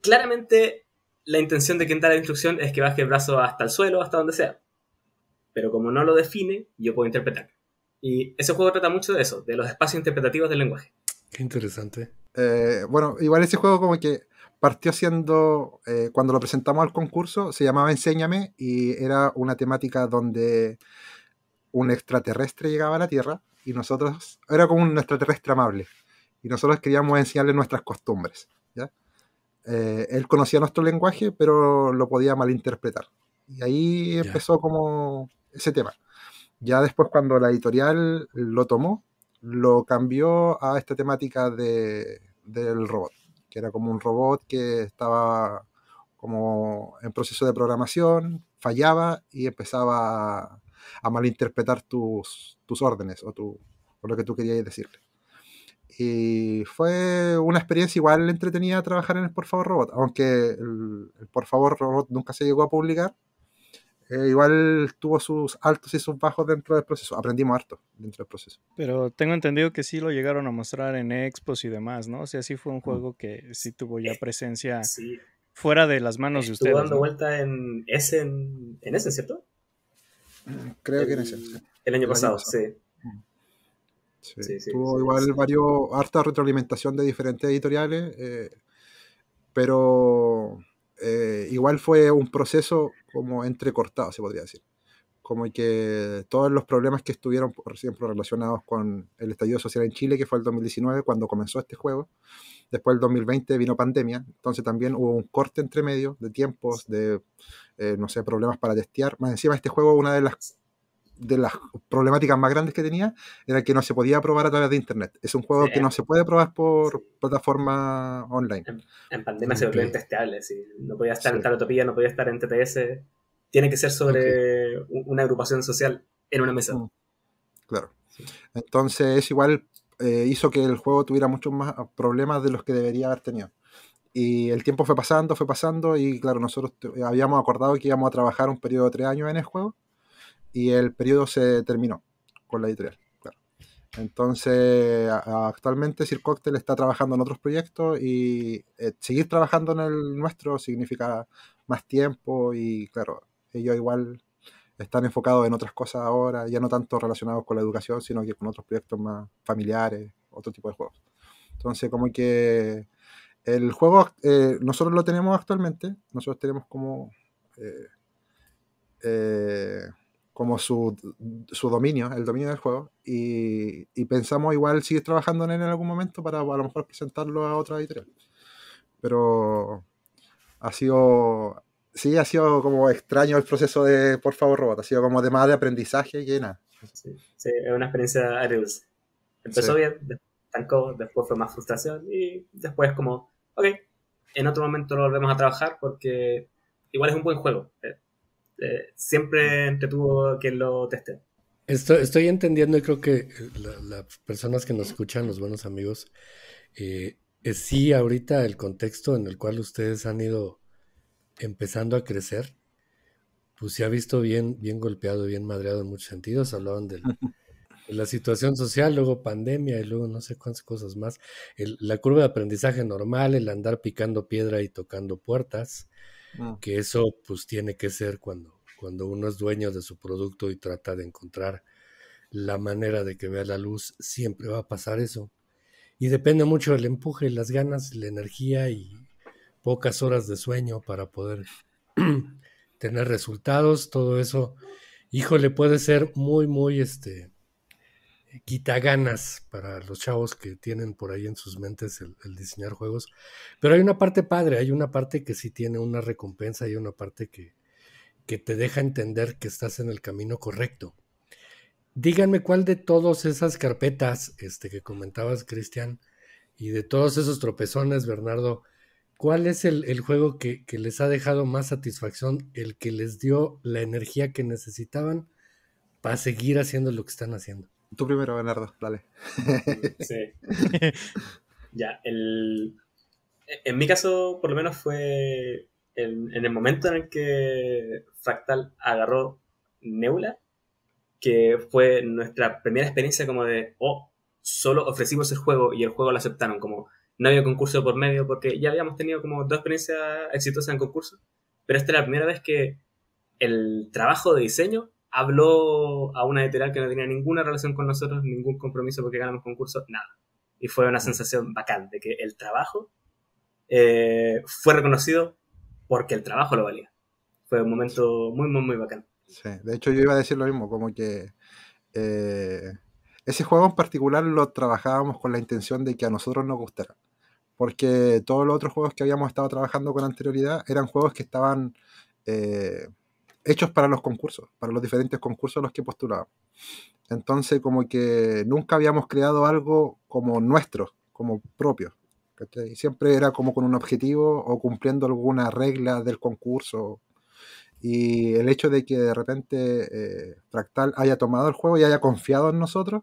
Claramente la intención de quien da la instrucción es que baje el brazo hasta el suelo, hasta donde sea. Pero como no lo define, yo puedo interpretar. Y ese juego trata mucho de eso, de los espacios interpretativos del lenguaje. Qué interesante. Eh, bueno, igual ese juego como que partió siendo, eh, cuando lo presentamos al concurso, se llamaba Enséñame y era una temática donde un extraterrestre llegaba a la Tierra y nosotros, era como un extraterrestre amable, y nosotros queríamos enseñarle nuestras costumbres. ¿ya? Eh, él conocía nuestro lenguaje, pero lo podía malinterpretar. Y ahí empezó como ese tema. Ya después cuando la editorial lo tomó, lo cambió a esta temática del robot que era como un robot que estaba como en proceso de programación, fallaba y empezaba a, malinterpretar tus, tus, órdenes o, tu, lo que tú querías decirle. Y fue una experiencia igual entretenida trabajar en el Por favor Robot, aunque el Por favor Robot nunca se llegó a publicar, eh, igual tuvo sus altos y sus bajos dentro del proceso. Aprendimos harto dentro del proceso. Pero tengo entendido que sí lo llegaron a mostrar en expos y demás, ¿no? O sea, sí fue un mm. juego que sí tuvo ya eh, presencia fuera de las manos eh, de ustedes. Estuvo dando vuelta en ese, en ese ¿cierto? Mm, creo que en ese. El año pasado, sí. sí, tuvo igual varios, harta retroalimentación de diferentes editoriales, pero eh, igual fue un proceso como entrecortado, se podría decir. Como que todos los problemas que estuvieron, por ejemplo, relacionados con el estallido social en Chile, que fue el 2019, cuando comenzó este juego. Después el 2020 vino pandemia, entonces también hubo un corte entre medio de tiempos, de, eh, no sé, problemas para testear. Más encima, este juego, una de las de las problemáticas más grandes que tenía era que no se podía probar a través de internet. Es un juego que no se puede probar por plataforma online. En, pandemia se volvió No podía estar en Tarotopía, no podía estar en TTS. Tiene que ser sobre una agrupación social en una mesa. Mm. Claro. Entonces, es igual eh, hizo que el juego tuviera muchos más problemas de los que debería haber tenido. Y el tiempo fue pasando, fue pasando, y claro, nosotros habíamos acordado que íbamos a trabajar un periodo de tres años en el juego y el periodo se terminó con la editorial. Entonces, actualmente Sir está trabajando en otros proyectos y eh, seguir trabajando en el nuestro significa más tiempo y, claro, ellos igual están enfocados en otras cosas ahora, ya no tanto relacionados con la educación, sino que con otros proyectos más familiares, otro tipo de juegos. Entonces, como que el juego, eh, nosotros lo tenemos actualmente, nosotros tenemos como... Eh, eh como su, su dominio, el dominio del juego, y, pensamos igual seguir trabajando en él en algún momento para a lo mejor presentarlo a otra editorial. Pero ha sido, sí, ha sido como extraño el proceso de Por favor Robot, ha sido como de más de aprendizaje y nada. Sí, es una experiencia agridulce. Empezó bien, bien, estancó, después fue más frustración y después como, ok, en otro momento lo volvemos a trabajar porque igual es un buen juego. Eh, eh, siempre tuvo que lo teste Estoy, estoy, entendiendo y creo que eh, las personas que nos escuchan, los buenos amigos, eh, sí, ahorita el contexto en el cual ustedes han ido empezando a crecer, pues se ha visto bien, bien golpeado, bien madreado en muchos sentidos. Hablaban de la situación social, luego pandemia y luego no sé cuántas cosas más. la curva de aprendizaje normal, el andar picando piedra y tocando puertas. Mm. que eso pues tiene que ser cuando, cuando uno es dueño de su producto y trata de encontrar la manera de que vea la luz, siempre va a pasar eso. Y depende mucho del empuje, las ganas, la energía y pocas horas de sueño para poder tener resultados, todo eso. Híjole, puede ser muy, muy este quita ganas para los chavos que tienen por ahí en sus mentes el, diseñar juegos. Pero hay una parte padre, hay una parte que sí tiene una recompensa y una parte que, que te deja entender que estás en el camino correcto. Díganme cuál de todas esas carpetas este, que comentabas, Cristian, y de todos esos tropezones, Bernardo, ¿cuál es el, juego que les ha dejado más satisfacción, el que les dio la energía que necesitaban para seguir haciendo lo que están haciendo? Tú primero, Bernardo, dale. Sí. ya, en mi caso, por lo menos, fue en, el momento en el que Fractal agarró Neula, que fue nuestra primera experiencia como de, oh, solo ofrecimos el juego y el juego lo aceptaron, como no había concurso por medio, porque ya habíamos tenido como dos experiencias exitosas en concurso, pero esta es la primera vez que el trabajo de diseño habló a una editorial que no tenía ninguna relación con nosotros, ningún compromiso porque ganamos concursos, nada. Y fue una sensación bacán de que el trabajo eh, fue reconocido porque el trabajo lo valía. Fue un momento muy, muy, muy bacán. Sí, de hecho yo iba a decir lo mismo, como que eh, ese juego en particular lo trabajábamos con la intención de que a nosotros nos gustara. Porque todos los otros juegos que habíamos estado trabajando con anterioridad eran juegos que estaban eh, hechos para los concursos, para los diferentes concursos a los que postulábamos. Entonces, como que nunca habíamos creado algo como nuestro, como propio. Siempre era como con un objetivo o cumpliendo alguna regla del concurso. Y el hecho de que de repente Fractal eh, haya tomado el juego y haya confiado en nosotros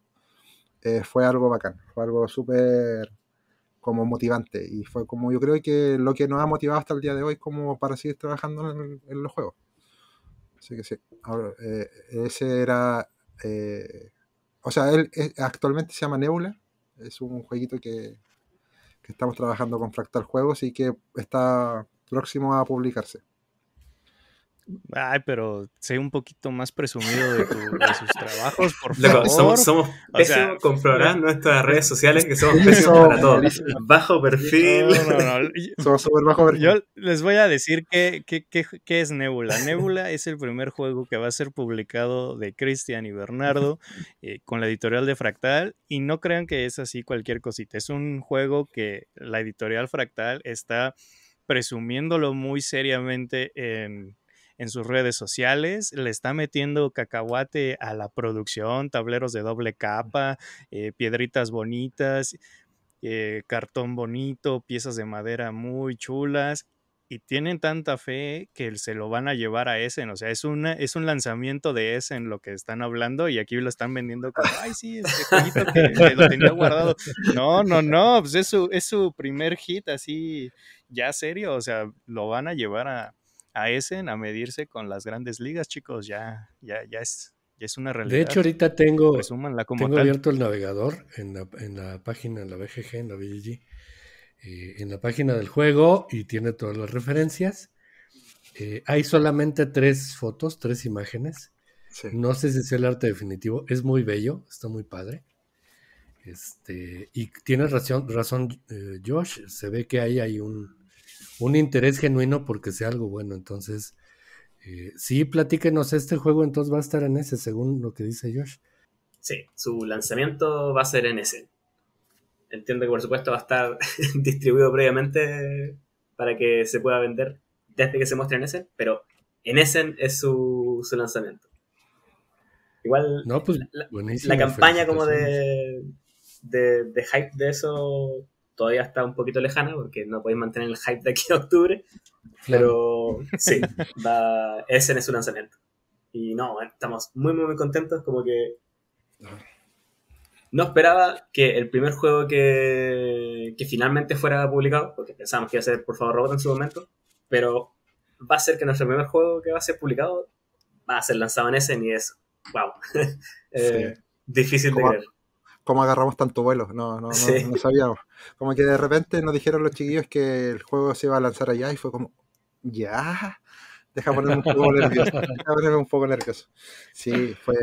eh, fue algo bacán, fue algo súper como motivante y fue como yo creo que lo que nos ha motivado hasta el día de hoy como para seguir trabajando en los juegos sí que sí. Ahora, eh, ese era. Eh, o sea, él eh, actualmente se llama Nebula. Es un jueguito que estamos trabajando con Fractal Juegos y que está próximo a publicarse. Ay, pero sé un poquito más presumido de, sus trabajos, por favor. somos, somos pésimos, comprobarán nuestras redes sociales que somos pésimos para Bajo perfil. No, no, no. Somos súper bajo perfil. Yo les voy a decir qué que, es Nebula. Nebula es el primer juego que va a ser publicado de Cristian y Bernardo eh, con la editorial de Fractal. Y no crean que es así cualquier cosita. Es un juego que la editorial Fractal está presumiéndolo muy seriamente en en sus redes sociales, le está metiendo cacahuate a la producción, tableros de doble capa, eh, piedritas bonitas, eh, cartón bonito, piezas de madera muy chulas. Y tienen tanta fe que se lo van a llevar a Essen. O sea, es, una, es un lanzamiento de Essen lo que están hablando y aquí lo están vendiendo como, ay, sí, este jueguito que, lo tenía guardado. No, no, no, pues es su, es su primer hit así, ya serio. O sea, lo van a llevar a, a ese, a medirse con las grandes ligas, chicos, ya, ya, ya es, ya es una realidad. De hecho, ahorita tengo, tengo abierto el navegador en la, página, en la BGG, en la BGG, eh, en la página del juego y tiene todas las referencias. Eh, hay solamente tres fotos, tres imágenes. No sé si es el arte definitivo. Es muy bello, está muy padre. Este, y tienes razón, razón eh, Josh. Se ve que ahí hay un, un interés genuino porque sea algo bueno. Entonces, eh, sí, platíquenos, este juego entonces va a estar en ese, según lo que dice Josh. Sí, su lanzamiento va a ser en ese. Entiendo que por supuesto va a estar distribuido previamente para que se pueda vender desde que se muestre en ese, pero en ese es su, lanzamiento. Igual pues, la, campaña como de, de, de hype de eso todavía está un poquito lejana porque no podéis mantener el hype de aquí a octubre, pero sí, va, ese es su lanzamiento. Y no, estamos muy, muy, contentos, como que... No esperaba que el primer juego que, finalmente fuera publicado, porque pensábamos que iba a ser Por favor Robot en su momento, pero va a ser que nuestro primer juego que va a ser publicado va a ser lanzado en ese y es, wow, eh, difícil de creer cómo agarramos tanto vuelo, no, no, sabíamos. Como que de repente nos dijeron los chiquillos que el juego se iba a lanzar allá y fue como, ya, deja ponerme un poco nervioso, un poco Sí, fue,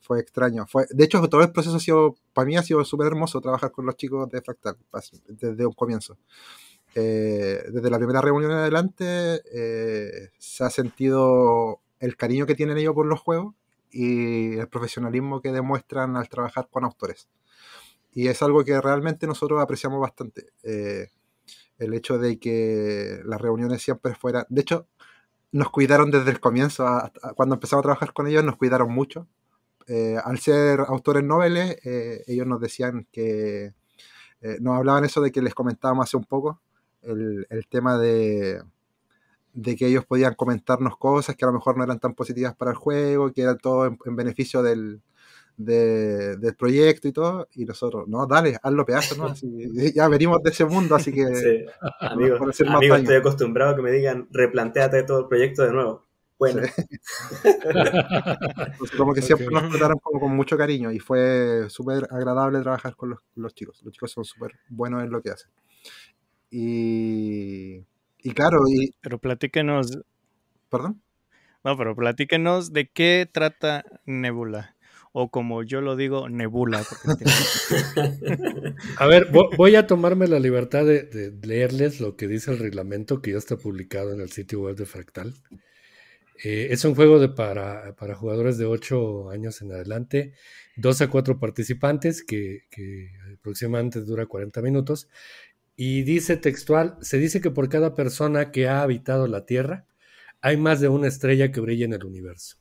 fue extraño. Fue, de hecho, todo el proceso ha sido, para mí ha sido súper hermoso trabajar con los chicos de Fractal desde un comienzo. Eh, desde la primera reunión en adelante eh, se ha sentido el cariño que tienen ellos por los juegos y el profesionalismo que demuestran al trabajar con autores. Y es algo que realmente nosotros apreciamos bastante. Eh, el hecho de que las reuniones siempre fueran... De hecho, nos cuidaron desde el comienzo, cuando empezamos a trabajar con ellos, nos cuidaron mucho. Eh, al ser autores noveles, eh, ellos nos decían que... nos hablaban eso de que les comentábamos hace un poco, el, el tema de de que ellos podían comentarnos cosas que a lo mejor no eran tan positivas para el juego, que era todo en, beneficio del, del proyecto y todo, y nosotros, no, dale, hazlo pedazo, ¿no? ya venimos de ese mundo, así que... Sí. Amigos, estoy acostumbrado a que me digan, replanteate todo el proyecto de nuevo. Bueno. como que siempre nos trataron con mucho cariño y fue súper agradable trabajar con los, los chicos. Los chicos son súper buenos en lo que hacen. Y y claro, Pero platíquenos... ¿Perdón? No, pero platíquenos de qué trata Nebula. O como yo lo digo, Nebula. a ver, voy a tomarme la libertad de, leerles lo que dice el reglamento que ya está publicado en el sitio web de Fractal. Eh, es un juego de para, jugadores de 8 años en adelante, 2 a 4 participantes, que, que aproximadamente dura 40 minutos. Y dice textual, se dice que por cada persona que ha habitado la Tierra, hay más de una estrella que brilla en el universo.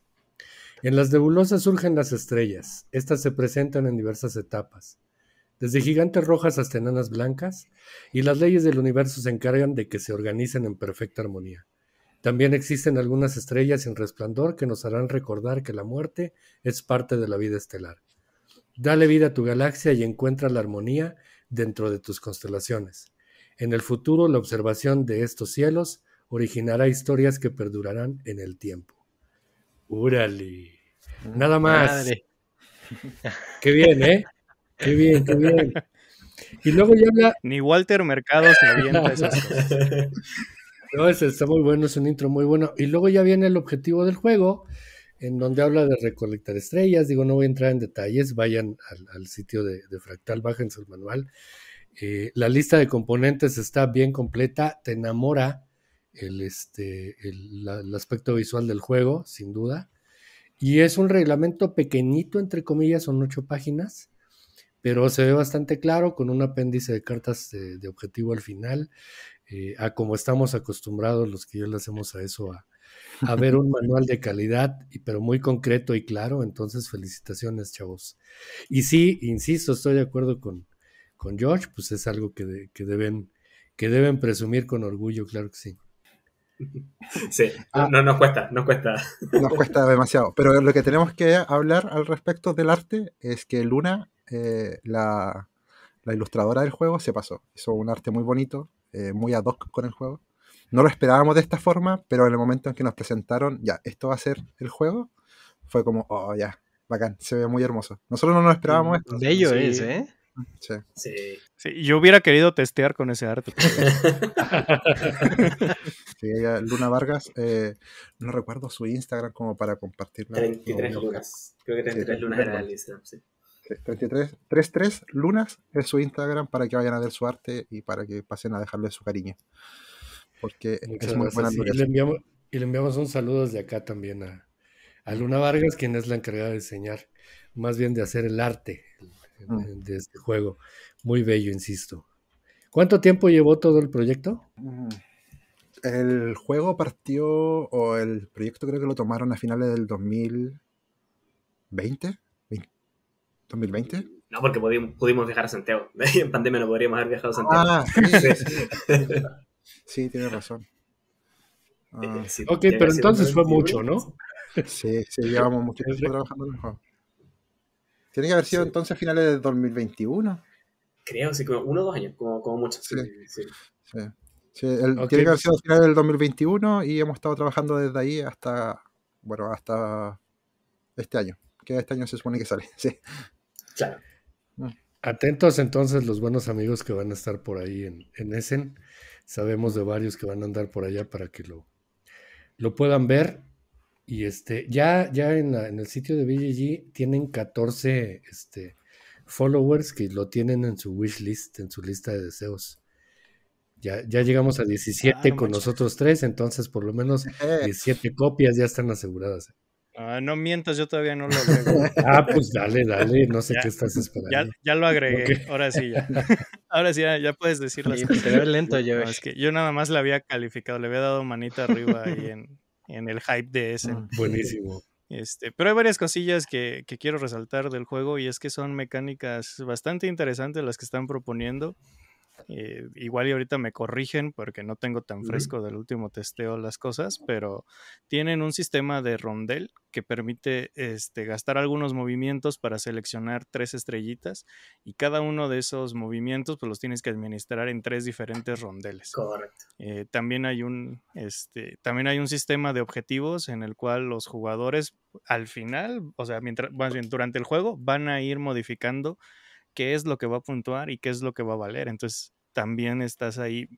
En las nebulosas surgen las estrellas. Estas se presentan en diversas etapas, desde gigantes rojas hasta enanas blancas, y las leyes del universo se encargan de que se organicen en perfecta armonía. También existen algunas estrellas sin resplandor que nos harán recordar que la muerte es parte de la vida estelar. Dale vida a tu galaxia y encuentra la armonía dentro de tus constelaciones. En el futuro, la observación de estos cielos originará historias que perdurarán en el tiempo. ¡Úrale! Mm, Nada más. Qué bien, ¿eh? Qué bien, qué bien. Y luego ya habla. Ni Walter Mercados se avienta esas cosas. No, está muy bueno, es un intro muy bueno. Y luego ya viene el objetivo del juego, en donde habla de recolectar estrellas. Digo, no voy a entrar en detalles, vayan al, sitio de, Fractal, bájense el manual. Eh, la lista de componentes está bien completa, te enamora el, este, el, aspecto visual del juego, sin duda. Y es un reglamento pequeñito, entre comillas, son ocho páginas, pero se ve bastante claro con un apéndice de cartas de, objetivo al final, eh, a como estamos acostumbrados los que yo le hacemos a eso, a, a ver, un manual de calidad, pero muy concreto y claro. Entonces, felicitaciones, chavos. Y sí, insisto, estoy de acuerdo con, con George, pues es algo que, deben, que deben presumir con orgullo, claro que sí. Sí, no ah. nos cuesta, nos cuesta. Nos cuesta demasiado, pero lo que tenemos que hablar al respecto del arte es que Luna, eh, la, ilustradora del juego, se pasó. Hizo un arte muy bonito, eh, muy ad hoc con el juego no lo esperábamos de esta forma, pero en el momento en que nos presentaron, ya, esto va a ser el juego, fue como, oh, ya, bacán, se ve muy hermoso. Nosotros no nos esperábamos mm, esto. Bello es, ¿eh? Sí. sí. Yo hubiera querido testear con ese arte. sí, Luna Vargas, eh, no recuerdo su Instagram como para compartirla. 33 lunas. Creo que 33 lunas era el Instagram, sí. 33, 33 lunas en su Instagram para que vayan a ver su arte y para que pasen a dejarle su cariño porque Muchas es y, le enviamos, un saludo desde acá también a, a, Luna Vargas, quien es la encargada de diseñar, más bien de hacer el arte mm. de este juego. Muy bello, insisto. ¿Cuánto tiempo llevó todo el proyecto? Mm. El juego partió, o el proyecto creo que lo tomaron a finales del 2020. 2020. No, porque pudimos, pudimos viajar a Santiago. En pandemia no podríamos haber viajado a Santiago. Ah, Sí, tiene razón. Eh, ah. ok, pero entonces fue mucho, ¿no? Sí, sí, llevamos mucho tiempo trabajando en el juego. Tiene que haber sido entonces finales de 2021. Creo, sí, como uno o dos años, como, como mucho. Sí, sí. sí. Tiene que haber sido finales del 2021 y hemos estado trabajando desde ahí hasta, bueno, hasta este año. Que este año se supone que sale, sí. Claro. Mm. Atentos entonces los buenos amigos que van a estar por ahí en, en Essen. Sabemos de varios que van a andar por allá para que lo, lo puedan ver. Y este, ya, ya en, el sitio de BGG tienen 14 este, followers que lo tienen en su wish list, en su lista de deseos. Ya, llegamos a 17 ah, con nosotros tres, entonces por lo menos 17 copias ya están aseguradas. ¿eh? Ah, no mientas, yo todavía no lo agrego. ah, pues dale, dale, no sé qué estás esperando. Ya, lo agregué, ahora sí ya. ahora sí ya, puedes decir las pues, cosas. lento, yo. es que yo nada más le había calificado, le había dado manita arriba ahí en, el hype de ese. Mm. buenísimo. Este, pero hay varias cosillas que, que, quiero resaltar del juego y es que son mecánicas bastante interesantes las que están proponiendo. Eh, igual y ahorita me corrigen porque no tengo tan fresco del último testeo las cosas, pero tienen un sistema de rondel que permite este, gastar algunos movimientos para seleccionar tres estrellitas y cada uno de esos movimientos pues los tienes que administrar en tres diferentes rondeles. Correcto. Eh, también hay un este, también hay un sistema de objetivos en el cual los jugadores al final, o sea, mientras bien durante el juego van a ir modificando qué es lo que va a puntuar y qué es lo que va a valer. Entonces también estás ahí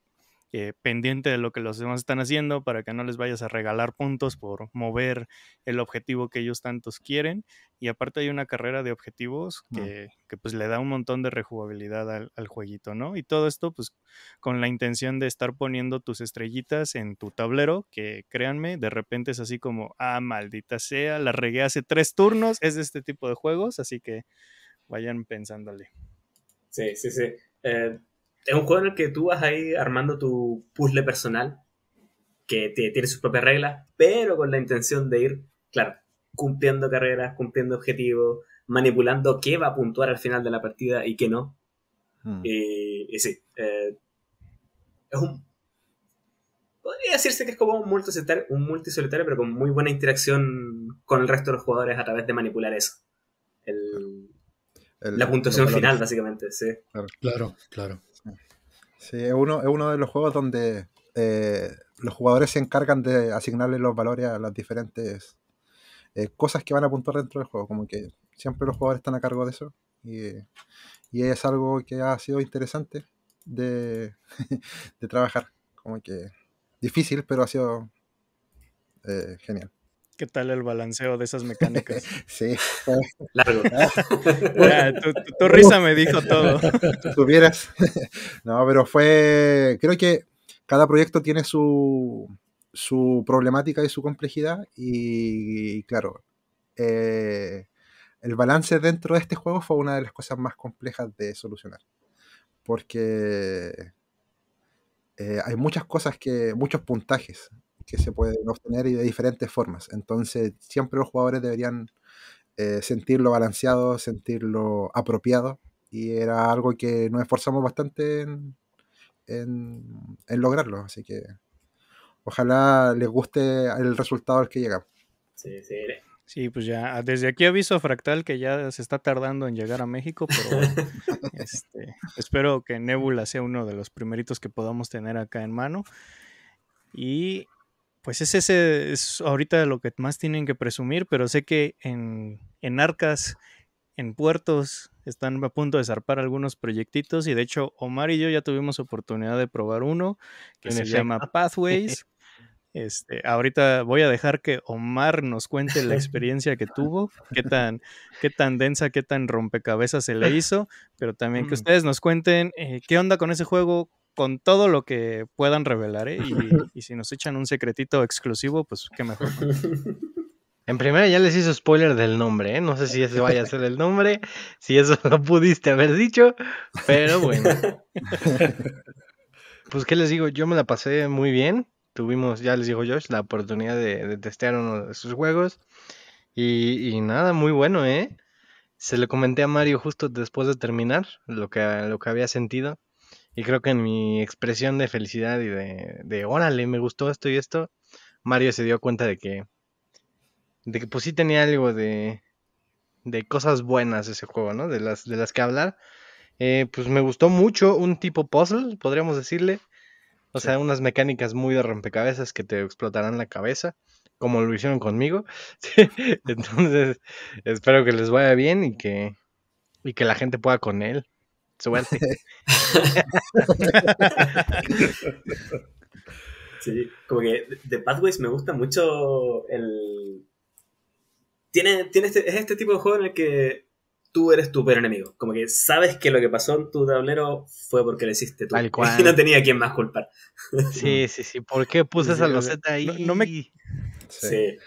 eh, pendiente de lo que los demás están haciendo para que no les vayas a regalar puntos por mover el objetivo que ellos tantos quieren. Y aparte hay una carrera de objetivos ah. que, pues le da un montón de rejugabilidad al, al, jueguito, ¿no? Y todo esto pues con la intención de estar poniendo tus estrellitas en tu tablero, que créanme, de repente es así como, ah, maldita sea, la regué hace tres turnos, es de este tipo de juegos, así que vayan pensándole. Sí, sí, sí. Eh, es un juego en el que tú vas ahí armando tu puzzle personal, que tiene sus propias reglas, pero con la intención de ir, claro, cumpliendo carreras, cumpliendo objetivos, manipulando qué va a puntuar al final de la partida y qué no. Hmm. Y, sí, eh, es un... Podría decirse que es como un multisolitario, un multisolitario, pero con muy buena interacción con el resto de los jugadores a través de manipular eso la puntuación final, básicamente, sí. Claro, claro. Sí, es uno, es uno de los juegos donde eh, los jugadores se encargan de asignarle los valores a las diferentes eh, cosas que van a apuntar dentro del juego. Como que siempre los jugadores están a cargo de eso. Y, es algo que ha sido interesante de, de trabajar. Como que difícil, pero ha sido eh, genial. ¿Qué tal el balanceo de esas mecánicas? sí. Claro. tu, risa me dijo todo. Tuvieras. No, pero fue. Creo que cada proyecto tiene su, su problemática y su complejidad. Y, claro, eh, el balance dentro de este juego fue una de las cosas más complejas de solucionar. Porque eh, hay muchas cosas que. muchos puntajes que se pueden obtener y de diferentes formas. Entonces, siempre los jugadores deberían eh, sentirlo balanceado, sentirlo apropiado. Y era algo que nos esforzamos bastante en, lograrlo. Así que ojalá les guste el resultado al que llegamos. Sí, sí. Sí, pues ya, desde aquí aviso a Fractal que ya se está tardando en llegar a México, pero este, espero que Nebula sea uno de los primeritos que podamos tener acá en mano. Y pues es ese, es ahorita lo que más tienen que presumir, pero sé que en, arcas, en puertos, están a punto de zarpar algunos proyectitos y de hecho Omar y yo ya tuvimos oportunidad de probar uno que se llama Pathways. Este, ahorita voy a dejar que Omar nos cuente la experiencia que tuvo, qué tan, qué tan densa, qué tan rompecabezas se le hizo, pero también que mm. ustedes nos cuenten eh, qué onda con ese juego, con todo lo que puedan revelar, ¿eh? y, si nos echan un secretito exclusivo, pues qué mejor. En primera ya les hizo spoiler del nombre, ¿eh? no sé si ese vaya a ser el nombre, si eso no pudiste haber dicho, pero bueno. Pues qué les digo, yo me la pasé muy bien, tuvimos, ya les digo Josh, la oportunidad de, testear uno de sus juegos y, nada, muy bueno, ¿eh? Se lo comenté a Mario justo después de terminar lo que, lo que había sentido y creo que en mi expresión de felicidad y de, de órale, me gustó esto y esto, Mario se dio cuenta de que, de que pues sí tenía algo de, de cosas buenas ese juego, ¿no? De las, de las que hablar. Eh, pues me gustó mucho un tipo puzzle, podríamos decirle. O sea, unas mecánicas muy de rompecabezas que te explotarán la cabeza, como lo hicieron conmigo. Entonces, espero que les vaya bien y que, y que la gente pueda con él suerte. sí, como que de Pathways me gusta mucho el... Tiene, tiene este, es este tipo de juego en el que tú eres tu peor enemigo. Como que sabes que lo que pasó en tu tablero fue porque lo hiciste tú. Y no tenía quien más culpar. Sí, sí, sí. ¿Por qué puse esa loseta ahí? No, me... sí. sí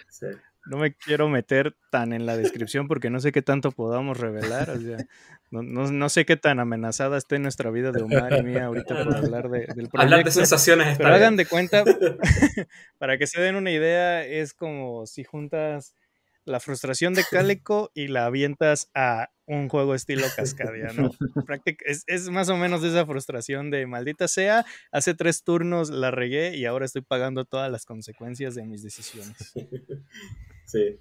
no me quiero meter tan en la descripción porque no sé qué tanto podamos revelar. O sea, no, sé qué tan amenazada esté nuestra vida de Omar y mía ahorita por hablar de, del proyecto. de sensaciones Pero hagan de cuenta, para que se den una idea, es como si juntas la frustración de Caleco y la avientas a un juego estilo Cascadia, ¿no? Es, es, más o menos esa frustración de maldita sea, hace tres turnos la regué y ahora estoy pagando todas las consecuencias de mis decisiones. Sí.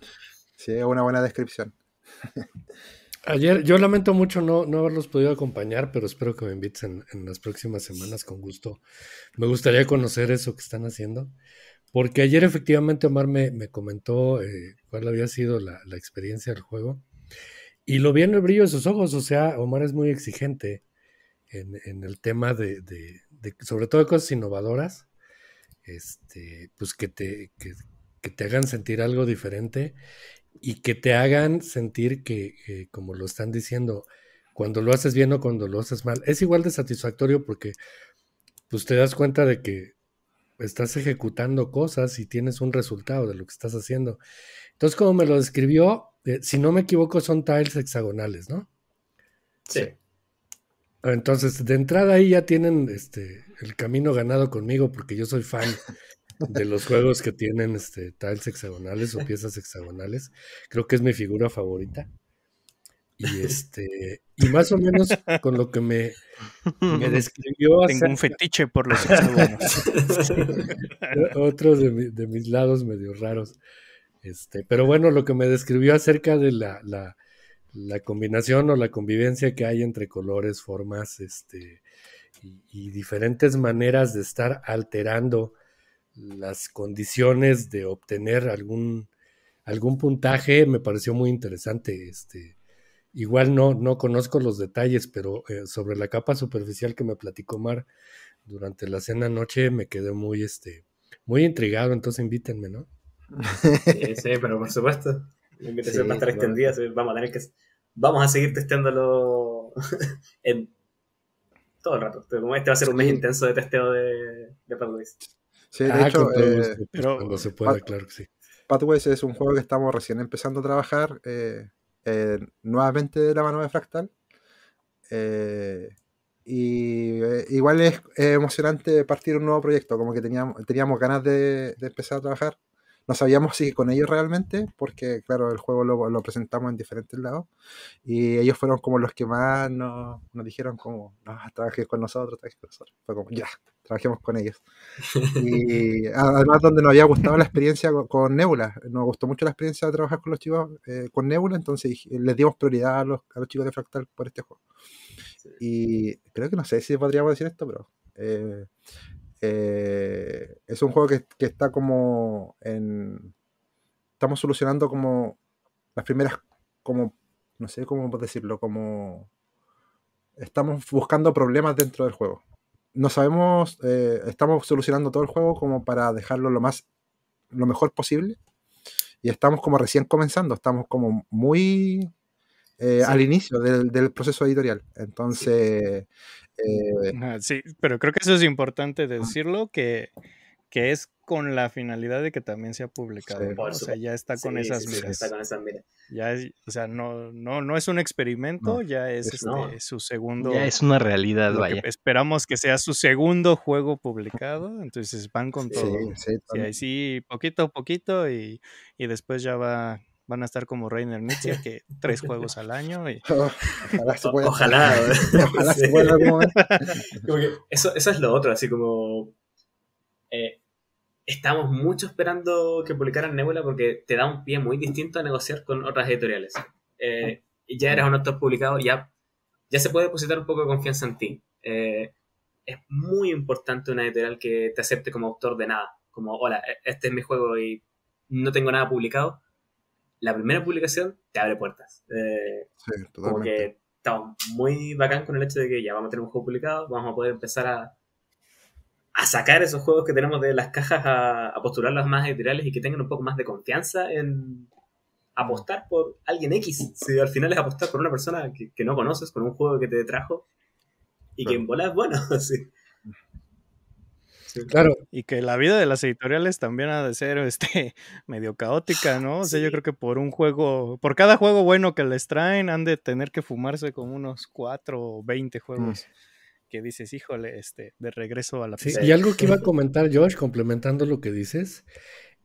Sí, una buena descripción. Ayer, yo lamento mucho no, haberlos podido acompañar, pero espero que me inviten en, las próximas semanas con gusto. Me gustaría conocer eso que están haciendo, porque ayer efectivamente Omar me, me comentó eh, cuál había sido la, experiencia del juego y lo vi en el brillo de sus ojos. O sea, Omar es muy exigente en, el tema de, sobre todo de cosas innovadoras, este, pues que te, que te hagan sentir algo diferente y que te hagan sentir que, como lo están diciendo, cuando lo haces bien o cuando lo haces mal, es igual de satisfactorio porque pues te das cuenta de que estás ejecutando cosas y tienes un resultado de lo que estás haciendo. Entonces, como me lo describió, eh, si no me equivoco, son tiles hexagonales, ¿no? Sí. Entonces, de entrada ahí ya tienen este, el camino ganado conmigo porque yo soy fan de los juegos que tienen este, tiles hexagonales o piezas hexagonales. Creo que es mi figura favorita. Y este, y más o menos con lo que me, me describió. Tengo un fetiche por los hexágonos. Otros de, mis lados medio raros. Este, pero bueno, lo que me describió acerca de la, la, combinación o la convivencia que hay entre colores, formas, este, y diferentes maneras de estar alterando las condiciones de obtener algún, algún puntaje me pareció muy interesante. Este, igual no, no conozco los detalles, pero eh, sobre la capa superficial que me platicó Mar durante la cena anoche me quedé muy, este, muy intrigado, entonces invítenme, ¿no? sí, pero por supuesto. La invitación a estar extendida, vamos a tener que vamos a seguir testeándolo todo el rato. Este va a ser un mes intenso de testeo de, de Sí, de ah, hecho, eh, pues, cuando se pueda, claro que sí. Pathways es un juego que estamos recién empezando a trabajar eh, eh, nuevamente de la mano de Fractal. y igual es emocionante partir un nuevo proyecto, como que teníamos, teníamos ganas de empezar a trabajar no sabíamos si con ellos realmente, porque claro, el juego lo, presentamos en diferentes lados y ellos fueron como los que más nos, dijeron como, no, ah, con nosotros, con Fue como, ya, trabajemos con ellos. Y además donde nos había gustado la experiencia con, Nebula, nos gustó mucho la experiencia de trabajar con los chicos, eh, con Nebula, entonces les dimos prioridad a los, chicos de Fractal por este juego. Y creo que no sé si podríamos decir esto, pero... Eh, eh, es un juego que, está como en... Estamos solucionando como las primeras, como, no sé cómo decirlo, como... Estamos buscando problemas dentro del juego. No sabemos, eh, estamos solucionando todo el juego como para dejarlo lo más, lo mejor posible. Y estamos como recién comenzando, estamos como muy eh, al inicio del, proceso editorial. Entonces, eh, sí, pero creo que eso es importante decirlo, que, que es con la finalidad de que también sea publicado. O sea, ya está con esas miras. o sea, no, no, no es un experimento, ya es, este, su segundo. Ya es una realidad, vaya. esperamos que sea su segundo juego publicado. Entonces van con sí, todo. Sí, sí, poquito a poquito, y, y después ya va van a estar como Reiner Nietzsche, que tres juegos al año. Y... ojalá eso, es lo otro, así como. Eh, estamos mucho esperando que publicaran Nebula porque te da un pie muy distinto a negociar con otras editoriales. Eh, ya eres un autor publicado, ya, ya se puede depositar un poco de confianza en ti. Eh, es muy importante una editorial que te acepte como autor de nada. Como, hola, e-, este es mi juego y no tengo nada publicado la primera publicación te abre puertas. Eh, sí, estamos muy bacán con el hecho de que ya vamos a tener un juego publicado, vamos a poder empezar a, sacar esos juegos que tenemos de las cajas, a, a más editoriales y que tengan un poco más de confianza en apostar por alguien X. Si al final es apostar por una persona que, no conoces, con un juego que te trajo y que en bola es bueno. sí claro. Y que la vida de las editoriales también ha de ser este, medio caótica, ¿no? O sea, yo creo que por un juego, por cada juego bueno que les traen, han de tener que fumarse como unos 4 o 20 mm. juegos. Que dices, híjole, este, de regreso a la sí, Y algo que iba a comentar, Josh, complementando lo que dices,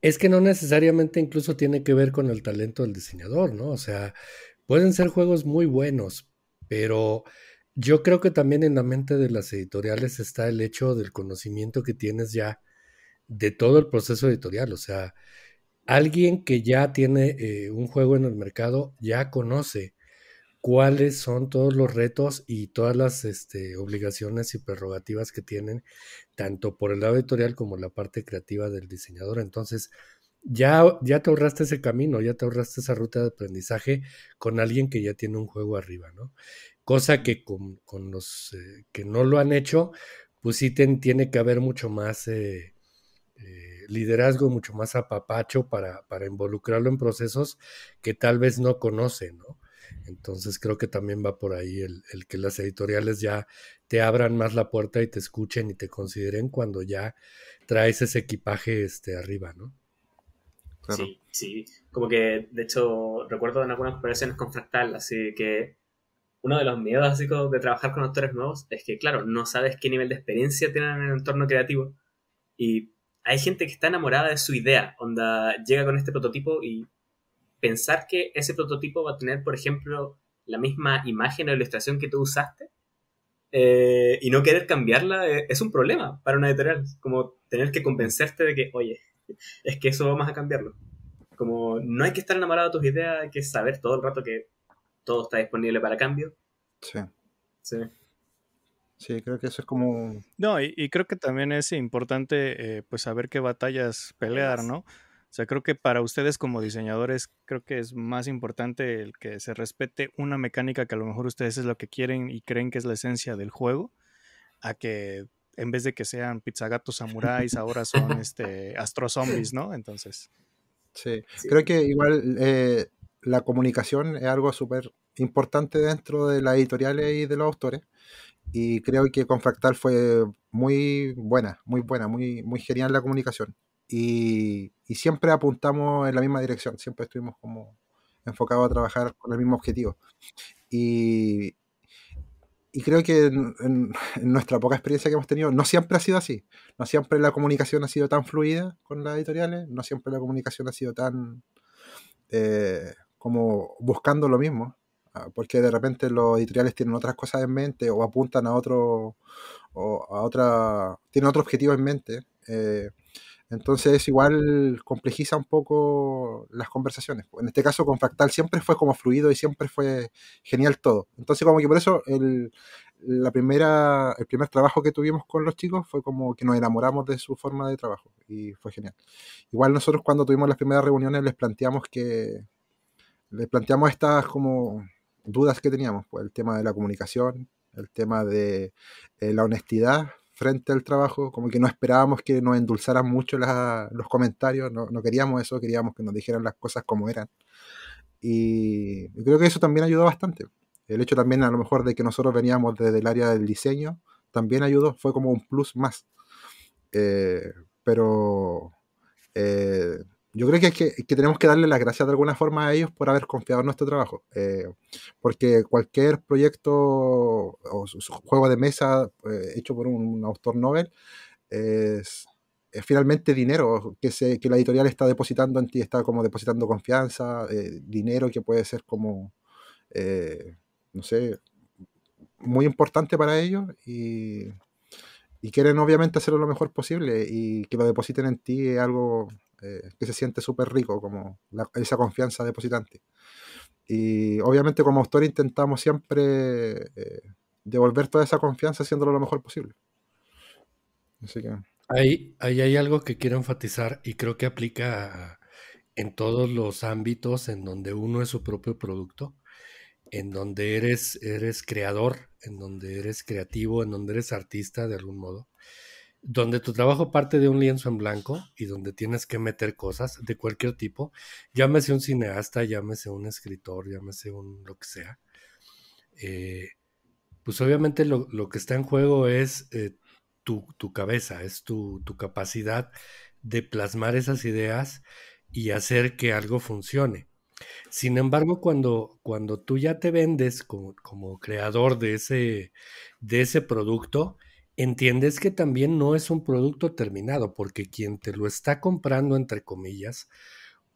es que no necesariamente incluso tiene que ver con el talento del diseñador, ¿no? O sea, pueden ser juegos muy buenos, pero yo creo que también en la mente de las editoriales está el hecho del conocimiento que tienes ya de todo el proceso editorial. O sea, alguien que ya tiene eh, un juego en el mercado ya conoce cuáles son todos los retos y todas las este, obligaciones y prerrogativas que tienen, tanto por el lado editorial como la parte creativa del diseñador. Entonces, ya, ya te ahorraste ese camino, ya te ahorraste esa ruta de aprendizaje con alguien que ya tiene un juego arriba, ¿no? cosa que con, los eh, que no lo han hecho, pues sí tiene que haber mucho más eh, eh, liderazgo, mucho más apapacho para, para, involucrarlo en procesos que tal vez no conoce, ¿no? Entonces creo que también va por ahí el, que las editoriales ya te abran más la puerta y te escuchen y te consideren cuando ya traes ese equipaje este, arriba, ¿no? Sí, sí. Como que, de hecho, recuerdo en algunas operaciones con Fractal, así que uno de los miedos básicos de trabajar con actores nuevos es que, claro, no sabes qué nivel de experiencia tienen en el entorno creativo. Y hay gente que está enamorada de su idea, onda llega con este prototipo y pensar que ese prototipo va a tener, por ejemplo, la misma imagen o ilustración que tú usaste eh, y no querer cambiarla eh, es un problema para una editorial. Como tener que convencerte de que, oye, es que eso vamos a cambiarlo. Como no hay que estar enamorado de tus ideas, hay que saber todo el rato que todo está disponible para cambio. Sí. Sí. Sí, creo que eso es como... No, y, creo que también es importante eh, pues saber qué batallas pelear, ¿no? O sea, creo que para ustedes como diseñadores, creo que es más importante el que se respete una mecánica que a lo mejor ustedes es lo que quieren y creen que es la esencia del juego, a que en vez de que sean pizzagatos samuráis, ahora son este astro zombies, ¿no? Entonces. Sí, creo que igual eh, la comunicación es algo súper importante dentro de las editoriales y de los autores. Y creo que con Fractal fue muy buena, muy buena, muy, muy genial la comunicación. Y, siempre apuntamos en la misma dirección, siempre estuvimos como enfocados a trabajar con el mismo objetivo. Y, creo que en, nuestra poca experiencia que hemos tenido, no siempre ha sido así. No siempre la comunicación ha sido tan fluida con las editoriales, no siempre la comunicación ha sido tan eh, como buscando lo mismo, ah, porque de repente los editoriales tienen otras cosas en mente o apuntan a otro, o a otra, tienen otro objetivo en mente. Eh, entonces igual complejiza un poco las conversaciones. En este caso con Fractal siempre fue como fluido y siempre fue genial todo. Entonces como que por eso el, la primera, el primer trabajo que tuvimos con los chicos fue como que nos enamoramos de su forma de trabajo y fue genial. Igual nosotros cuando tuvimos las primeras reuniones les planteamos que le planteamos estas como dudas que teníamos, pues el tema de la comunicación, el tema de eh, la honestidad frente al trabajo, como que no esperábamos que nos endulzaran mucho los comentarios, no, no, queríamos eso, queríamos que nos dijeran las cosas como eran. Y creo que eso también ayudó bastante. El hecho también a lo mejor de que nosotros veníamos desde el área del diseño, también ayudó, fue como un plus más. Eh, pero eh, yo creo que, es que, tenemos que darle las gracias de alguna forma a ellos por haber confiado en nuestro trabajo. Eh, porque cualquier proyecto o juego de mesa eh, hecho por un, autor novel es, finalmente dinero que, se, que la editorial está depositando en ti, está como depositando confianza, eh, dinero que puede ser como, no sé, muy importante para ellos y, y quieren obviamente hacerlo lo mejor posible y que lo depositen en ti es algo eh, que se siente súper rico, como esa confianza depositante. Y obviamente como autor intentamos siempre eh, devolver toda esa confianza haciéndolo lo mejor posible. Ahí, ahí hay algo que quiero enfatizar y creo que aplica en todos los ámbitos en donde uno es su propio producto, en donde eres, eres creador, en donde eres creativo, en donde eres artista de algún modo donde tu trabajo parte de un lienzo en blanco y donde tienes que meter cosas de cualquier tipo, llámese un cineasta, llámese un escritor, llámese un lo que sea, eh, pues obviamente lo, que está en juego es eh, tu, cabeza, es tu, capacidad de plasmar esas ideas y hacer que algo funcione. Sin embargo, cuando, cuando tú ya te vendes como, creador de ese, de ese producto, entiendes que también no es un producto terminado, porque quien te lo está comprando, entre comillas,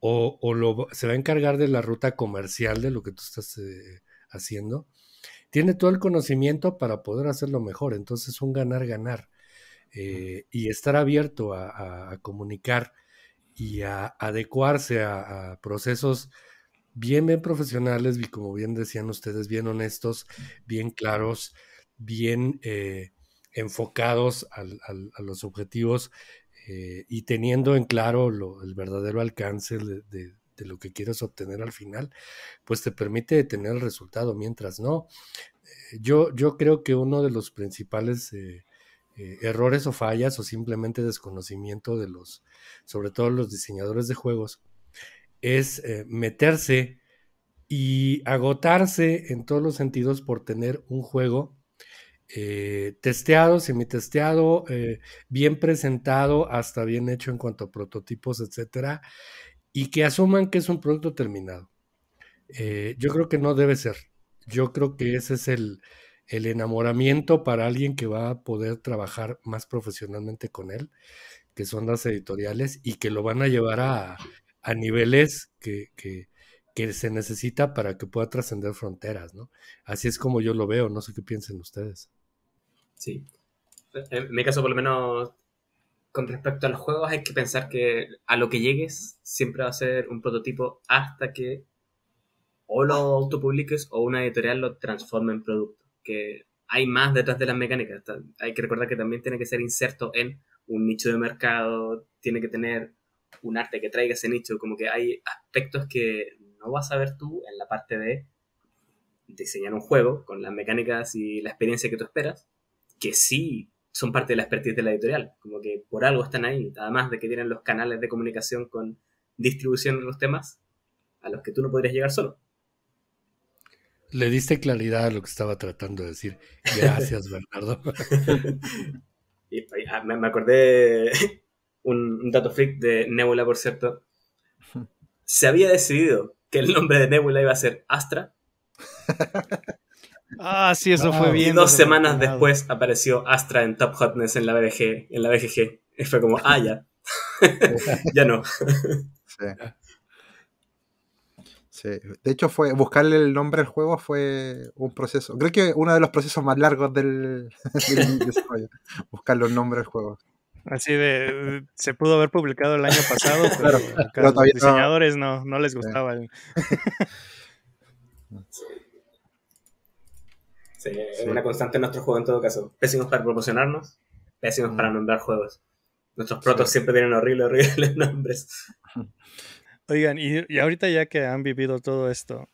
o, lo, se va a encargar de la ruta comercial de lo que tú estás eh, haciendo, tiene todo el conocimiento para poder hacerlo mejor. Entonces, es un ganar-ganar. Eh, y estar abierto a, comunicar y a adecuarse a, procesos bien, bien profesionales, y como bien decían ustedes, bien honestos, bien claros, bien eh, enfocados a los objetivos eh, y teniendo en claro el verdadero alcance de, lo que quieres obtener al final, pues te permite tener el resultado, mientras no. Eh, yo, yo creo que uno de los principales eh, errores o fallas o simplemente desconocimiento de los, sobre todo los diseñadores de juegos, es meterse y agotarse en todos los sentidos por tener un juego testeados eh, testeado, semitesteado, eh, bien presentado, hasta bien hecho en cuanto a prototipos, etcétera, y que asuman que es un producto terminado. Eh, yo creo que no debe ser. Yo creo que ese es el, enamoramiento para alguien que va a poder trabajar más profesionalmente con él, que son las editoriales, y que lo van a llevar a, a niveles que, que se necesita para que pueda trascender fronteras, ¿no? Así es como yo lo veo, no sé qué piensen ustedes. Sí. En mi caso, por lo menos, con respecto a los juegos, hay que pensar que a lo que llegues siempre va a ser un prototipo hasta que o lo autopubliques o una editorial lo transforme en producto. Que hay más detrás de las mecánicas. Hay que recordar que también tiene que ser inserto en un nicho de mercado, tiene que tener un arte que traiga ese nicho, como que hay aspectos que no vas a ver tú en la parte de diseñar un juego con las mecánicas y la experiencia que tú esperas, que sí son parte de la expertise de la editorial, como que por algo están ahí, además de que tienen los canales de comunicación con distribución de los temas a los que tú no podrías llegar solo. Le diste claridad a lo que estaba tratando de decir. Gracias, Bernardo. Pues, ah, me acordé un, un dato freak de Nebula, por cierto. Se había decidido que el nombre de Nebula iba a ser Astra. ah, sí, eso fue ah. bien. dos semanas después apareció Astra en Top Hotness en la en la BGG. Y fue como, ah, ya. ya no. sí. De hecho, fue buscarle el nombre al juego fue un proceso. Creo que uno de los procesos más largos del, del desarrollo. Buscar los nombres al juego. Así de, eh, se pudo haber publicado el año pasado, pero, los diseñadores no. no. les gustaba. Sí. es una constante en nuestro juego en todo caso. Pésimos para promocionarnos, pésimos para nombrar juegos. Nuestros protos siempre tienen horribles, horribles nombres. Oigan, y, y ahorita ya que han vivido todo esto,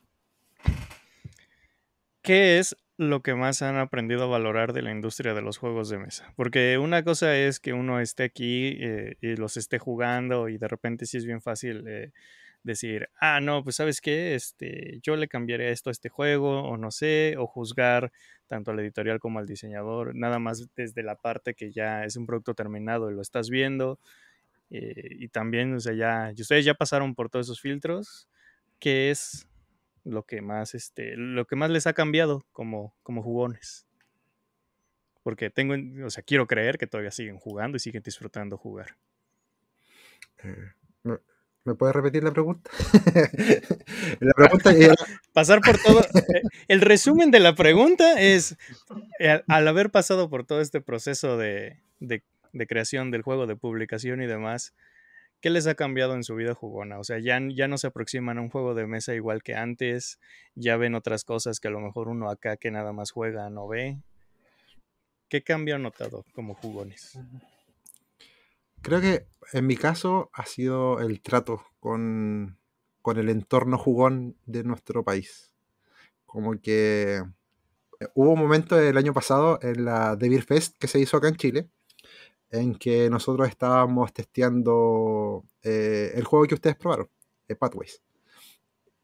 ¿qué es lo que más han aprendido a valorar de la industria de los juegos de mesa. Porque una cosa es que uno esté aquí eh, y los esté jugando y de repente sí es bien fácil eh, decir, ah, no, pues sabes qué, este, yo le cambiaré esto a este juego o no sé, o juzgar tanto al editorial como al diseñador, nada más desde la parte que ya es un producto terminado y lo estás viendo. Eh, y también, o sea, ya, ustedes ya pasaron por todos esos filtros, que es lo que más, este, lo que más les ha cambiado como, como jugones. Porque tengo, o sea, quiero creer que todavía siguen jugando y siguen disfrutando jugar. Eh, ¿Me puedes repetir la pregunta? Pasar por todo. Eh, el resumen de la pregunta es: eh, al haber pasado por todo este proceso de creación del juego, de publicación y demás, ¿Qué les ha cambiado en su vida jugona? O sea, ya, ya no se aproximan a un juego de mesa igual que antes, ya ven otras cosas que a lo mejor uno acá que nada más juega no ve. ¿Qué cambio han notado como jugones? Creo que en mi caso ha sido el trato con, el entorno jugón de nuestro país. Como que eh, hubo un momento el año pasado en la Devir Fest que se hizo acá en Chile, en que nosotros estábamos testeando eh, el juego que ustedes probaron, eh, Pathways.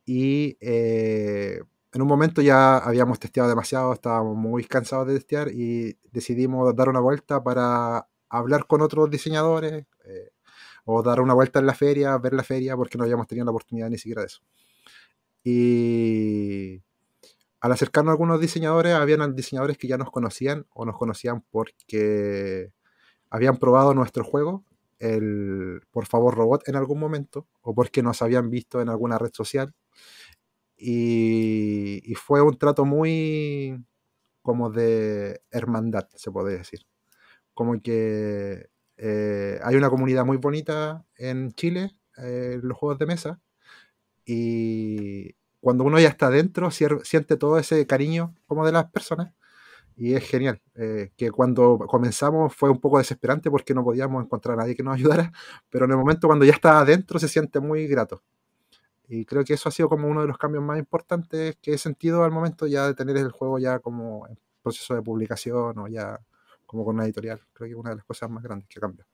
Y eh, en un momento ya habíamos testeado demasiado, estábamos muy cansados de testear y decidimos dar una vuelta para hablar con otros diseñadores o dar una vuelta en la feria, ver la feria, porque no habíamos tenido la oportunidad ni siquiera de eso. Y al acercarnos a algunos diseñadores, habían diseñadores que ya nos conocían o nos conocían porque habían probado nuestro juego, el Por favor Robot, en algún momento, o porque nos habían visto en alguna red social. Y, fue un trato muy como de hermandad, se puede decir. Como que eh, hay una comunidad muy bonita en Chile, eh, los juegos de mesa, y cuando uno ya está dentro, siente todo ese cariño como de las personas, y es genial. Eh, que cuando comenzamos fue un poco desesperante porque no podíamos encontrar a nadie que nos ayudara, pero en el momento cuando ya está adentro se siente muy grato. Y creo que eso ha sido como uno de los cambios más importantes que he sentido al momento ya de tener el juego ya como en proceso de publicación o ya como con una editorial. Creo que es una de las cosas más grandes que cambió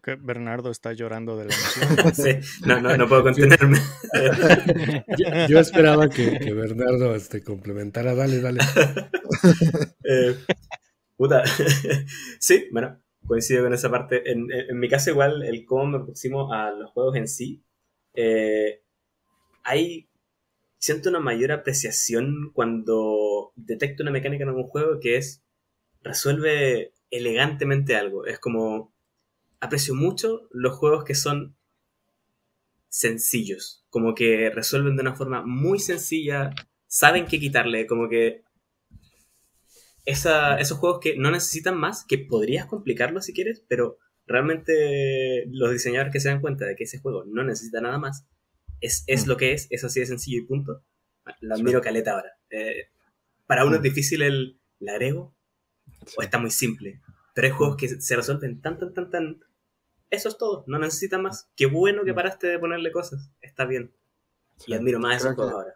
que Bernardo está llorando de la emoción. Sí, no, no, no puedo contenerme. yo, esperaba que, que, Bernardo este, complementara. Dale, dale. Eh, puta. sí, bueno, coincido con esa parte. En, en, mi caso, igual, el cómo me aproximo a los juegos en sí. Eh, hay. Siento una mayor apreciación cuando detecto una mecánica en algún juego que es. resuelve elegantemente algo. Es como aprecio mucho los juegos que son sencillos, como que resuelven de una forma muy sencilla, saben qué quitarle, como que esos juegos que no necesitan más, que podrías complicarlo si quieres, pero realmente los diseñadores que se dan cuenta de que ese juego no necesita nada más, es, mm. lo que es, es así de sencillo y punto. Ah, lo admiro caleta ahora. Eh, para uno es mm. difícil el, ¿la agrego? O está muy simple. Pero hay juegos que se resuelven tan, tan, tan, tan eso es todo, no necesita más. Qué bueno que mm. paraste de ponerle cosas, está bien. y admiro más esos juegos ahora.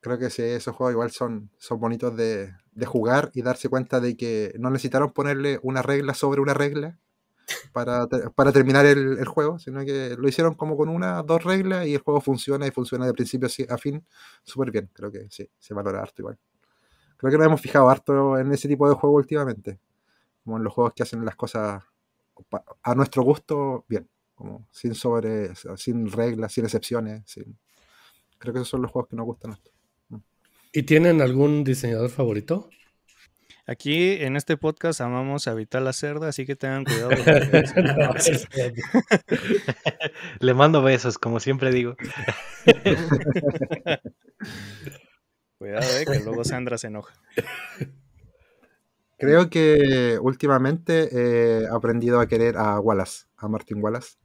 Creo que sí, esos juegos igual son, son bonitos de, jugar y darse cuenta de que no necesitaron ponerle una regla sobre una regla para, terminar el, juego, sino que lo hicieron como con una, dos reglas y el juego funciona y funciona de principio a fin súper bien. Creo que sí, se valora harto igual. Creo que nos hemos fijado harto en ese tipo de juego últimamente, como en los juegos que hacen las cosas a nuestro gusto bien, como sin sobres sin reglas, sin excepciones, creo que esos son los juegos que nos gustan. Mm. ¿Y tienen algún diseñador favorito? Aquí en este podcast amamos a Vital Cerda, así que tengan cuidado. Le mando besos, como siempre digo. cuidado, eh, que luego Sandra se enoja. Creo que últimamente he aprendido a querer a Wallace, a Martin Wallace.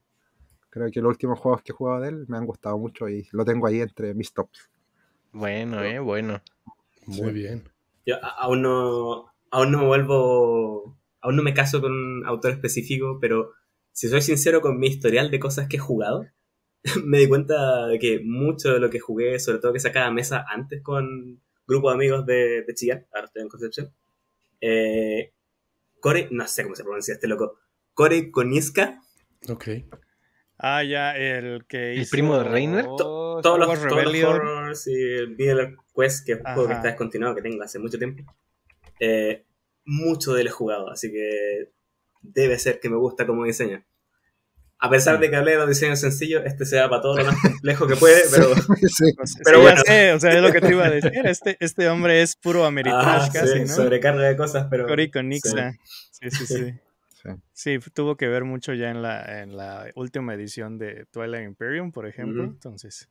Creo que los últimos juegos que he jugado de él me han gustado mucho y lo tengo ahí entre mis tops. Bueno, eh, bueno. Muy bien. Yo aún no, aún no me vuelvo, aún no me caso con un autor específico, pero si soy sincero con mi historial de cosas que he jugado, me di cuenta de que mucho de lo que jugué, sobre todo que sacaba mesa antes con grupo de amigos de, de ahora estoy en Concepción, eh, Corey, no sé cómo se pronuncia este loco. Corey Koniska Ok. Ah, ya, el que hizo... ¿El primo de Reiner? Oh, todos, los, todos y el Middle Quest, que es un juego que está descontinuado, que tengo hace mucho tiempo. Eh, mucho de él he jugado, así que debe ser que me gusta como diseña a pesar de que hablé de un diseño este se para todo lo más complejo que puede, pero, bueno. Sé, o sea, es lo que te iba a decir. Este, este hombre es puro ah, ameritrash casi, Sobrecarga de cosas, pero. con Nixa. Sí, sí, sí. Sí, tuvo que ver mucho ya en la, última edición de Twilight Imperium, por ejemplo. Entonces.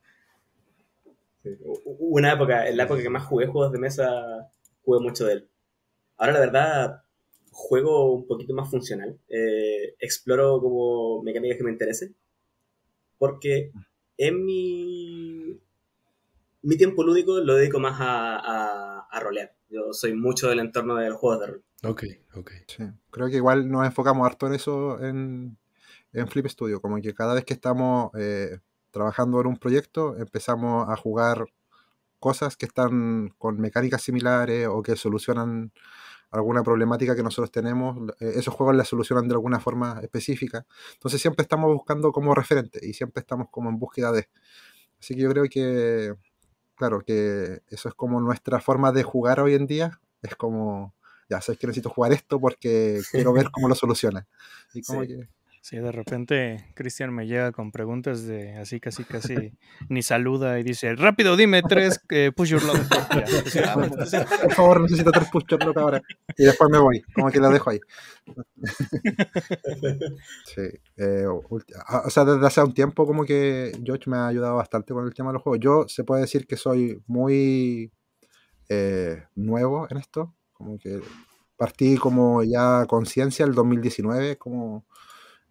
Una época, en la época que más jugué juegos de mesa, jugué mucho de él. Ahora, la verdad, juego un poquito más funcional. Eh, exploro como mecánicas que me interesen. Porque en mi, mi tiempo lúdico lo dedico más a, a, rolear. Yo soy mucho del entorno de los juegos de rol. Ok, ok. Creo que igual nos enfocamos harto en eso en, en Flip Studio. Como que cada vez que estamos eh, trabajando en un proyecto, empezamos a jugar cosas que están con mecánicas similares o que solucionan alguna problemática que nosotros tenemos, eh, esos juegos la solucionan de alguna forma específica. Entonces siempre estamos buscando como referente y siempre estamos como en búsqueda de. Así que yo creo que, claro, que eso es como nuestra forma de jugar hoy en día. Es como, ya sé que necesito jugar esto porque quiero ver cómo lo soluciona. Y como que Sí, de repente Cristian me llega con preguntas de así, casi, casi ni saluda y dice: Rápido, dime tres eh, push your Por favor, necesito tres push your ahora. Y después me voy, como que la dejo ahí. Sí. Eh, ah, o sea, desde hace un tiempo, como que George me ha ayudado bastante con el tema de los juegos. Yo se puede decir que soy muy eh, nuevo en esto. Como que partí como ya conciencia el 2019, como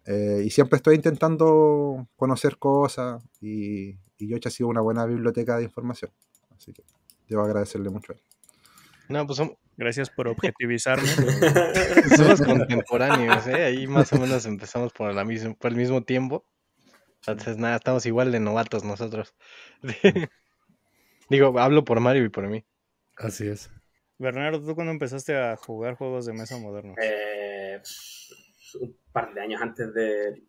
eh, y siempre estoy intentando conocer cosas y, y Yocha ha sido una buena biblioteca de información. Así que debo agradecerle mucho a él. No, pues gracias por objetivizarme. Somos contemporáneos, ¿eh? Ahí más o menos empezamos por, la por el mismo tiempo. Entonces, nada, estamos igual de novatos nosotros. Digo, hablo por Mario y por mí. Así es. Bernardo, ¿tú cuándo empezaste a jugar juegos de mesa modernos? Eh, par de años antes de...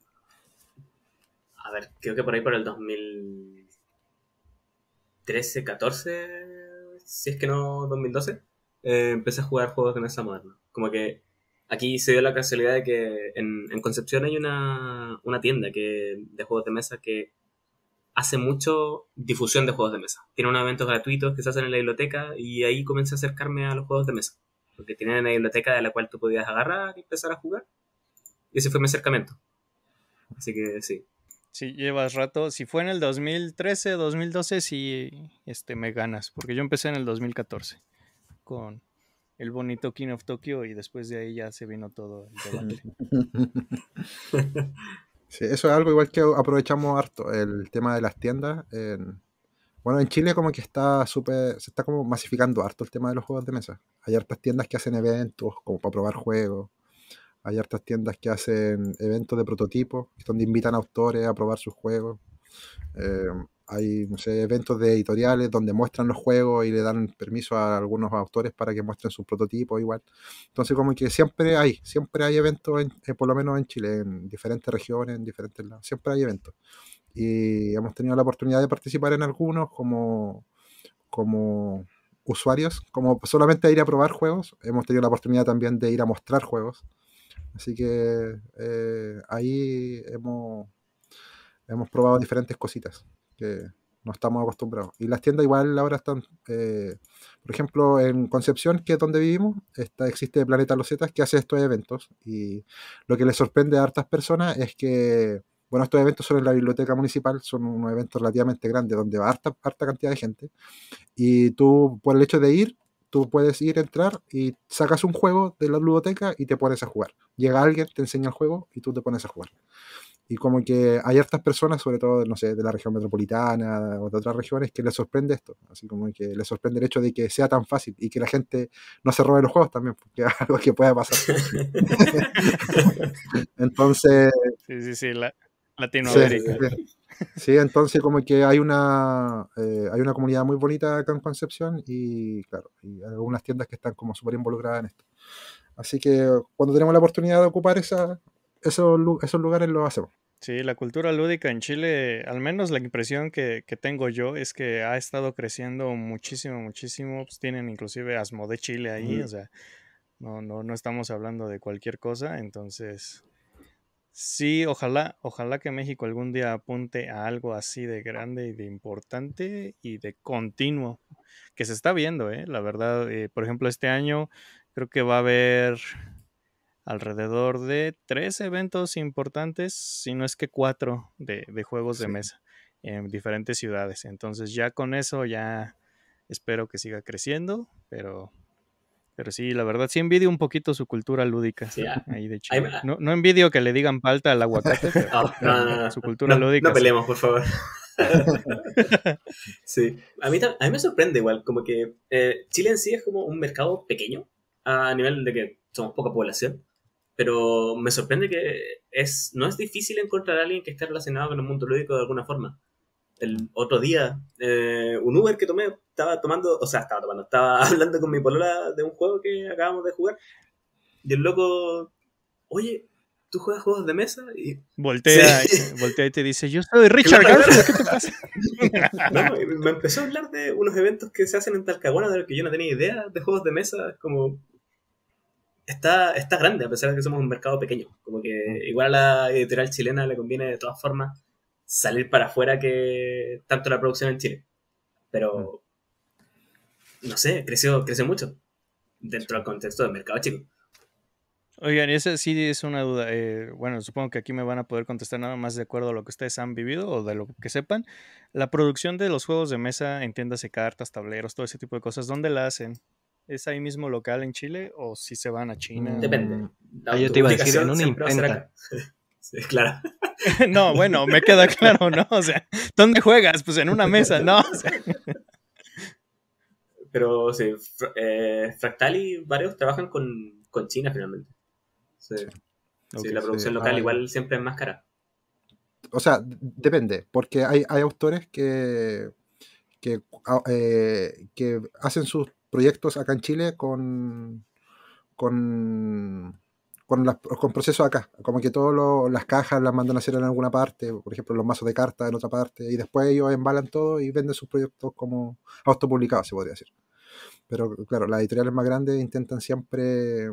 A ver, creo que por ahí por el 2013, 14, si es que no 2012, eh, empecé a jugar juegos de mesa moderna. Como que aquí se dio la casualidad de que en, Concepción hay una, tienda que, de juegos de mesa que hace mucho difusión de juegos de mesa. Tiene unos eventos gratuitos que se hacen en la biblioteca y ahí comencé a acercarme a los juegos de mesa. Porque tienen una biblioteca de la cual tú podías agarrar y empezar a jugar. Y ese fue mi acercamiento. Así que sí. Sí, llevas rato. Si fue en el 2013, 2012, sí este, me ganas, porque yo empecé en el 2014 con el bonito King of Tokyo y después de ahí ya se vino todo el debate. Sí, eso es algo igual que aprovechamos harto, el tema de las tiendas. bueno, en Chile como que está súper, se está como masificando harto el tema de los juegos de mesa. Hay hartas tiendas que hacen eventos como para probar juegos. Hay hartas tiendas que hacen eventos de prototipos, donde invitan a autores a probar sus juegos. Em, hay no sé, eventos de editoriales donde muestran los juegos y le dan permiso a algunos autores para que muestren sus prototipos igual. Entonces como que siempre hay, siempre hay eventos, eh, por lo menos en Chile, en diferentes regiones, en diferentes lados, siempre hay eventos. Y hemos tenido la oportunidad de participar en algunos como, como usuarios, como solamente ir a probar juegos, hemos tenido la oportunidad también de ir a mostrar juegos. Así que eh, ahí hemos, probado diferentes cositas que no estamos acostumbrados. Y las tiendas igual ahora están, eh, por ejemplo, en Concepción, que es donde vivimos, está, existe Planeta Losetas que hace estos eventos. Y lo que le sorprende a hartas personas es que, bueno, estos eventos son en la biblioteca municipal, son un eventos relativamente grandes, donde va harta, harta cantidad de gente. Y tú, por el hecho de ir, Tú puedes ir, entrar y sacas un juego de la biblioteca y te pones a jugar. Llega alguien, te enseña el juego y tú te pones a jugar. Y como que hay hartas personas, sobre todo, no sé, de la región metropolitana o de otras regiones, que les sorprende esto. Así como que les sorprende el hecho de que sea tan fácil y que la gente no se robe los juegos también, porque es algo que pueda pasar. Entonces... Sí, sí, sí, la, Latinoamérica. Sí, sí. Sí, entonces como que hay una, eh, hay una comunidad muy bonita acá en Concepción y claro, algunas tiendas que están como súper involucradas en esto. Así que cuando tenemos la oportunidad de ocupar esa, esos, esos lugares lo hacemos. Sí, la cultura lúdica en Chile, al menos la impresión que, tengo yo es que ha estado creciendo muchísimo, muchísimo. Pues, tienen inclusive Asmo de Chile ahí, o sea, no, no, no estamos hablando de cualquier cosa, entonces Sí, ojalá, ojalá que México algún día apunte a algo así de grande y de importante y de continuo, que se está viendo, ¿eh? la verdad. Eh, por ejemplo, este año creo que va a haber alrededor de tres eventos importantes, si no es que cuatro, de, juegos de mesa en diferentes ciudades. Entonces ya con eso ya espero que siga creciendo, pero pero sí, la verdad, sí envidio un poquito su cultura lúdica. Ah, ahí de No, no, envidio que le digan palta al aguacate. su cultura lúdica. No peleemos, por favor. sí. A mí, a mí me sorprende igual, como que eh, Chile en sí es como un mercado pequeño a nivel de que somos poca población, pero me sorprende que es, no es difícil encontrar a alguien que esté relacionado con el mundo lúdico de alguna forma. El otro día, eh, un Uber que tomé estaba tomando, o sea, estaba tomando, estaba hablando con mi polola de un juego que acabamos de jugar. Y el loco, oye, ¿tú juegas juegos de mesa? Y... Voltea, y, te dice, yo soy Richard ¿qué me empezó a hablar de unos eventos que se hacen en Talcahuana de los que yo no tenía idea de juegos de mesa, como... Está, está grande, a pesar de que somos un mercado pequeño. Como que igual a la editorial chilena le conviene de todas formas salir para afuera que tanto la producción en Chile. Pero mm no sé, creció, creció mucho dentro del contexto del mercado chico. Oigan, esa sí es una duda. Eh, bueno, supongo que aquí me van a poder contestar nada más de acuerdo a lo que ustedes han vivido o de lo que sepan. La producción de los juegos de mesa, entiéndase cartas, tableros, todo ese tipo de cosas, ¿dónde la hacen? ¿Es ahí mismo local en Chile o si se van a China? Mm, Depende. Ah, yo te iba a decir en una imprenta. claro. no, bueno, me queda claro, ¿no? O sea, ¿dónde juegas? Pues en una mesa, ¿no? Pero sí, eh, Fractal y varios trabajan con, China finalmente. Sí. la producción local ah. igual siempre es más cara. O sea, depende, porque hay, autores que, ah, eh, que hacen sus proyectos acá en Chile con, con con, con procesos acá, como que todas las cajas las mandan a hacer en alguna parte, por ejemplo los mazos de cartas en otra parte, y después ellos embalan todo y venden sus proyectos como autopublicados, se podría decir. Pero claro, las editoriales más grandes intentan siempre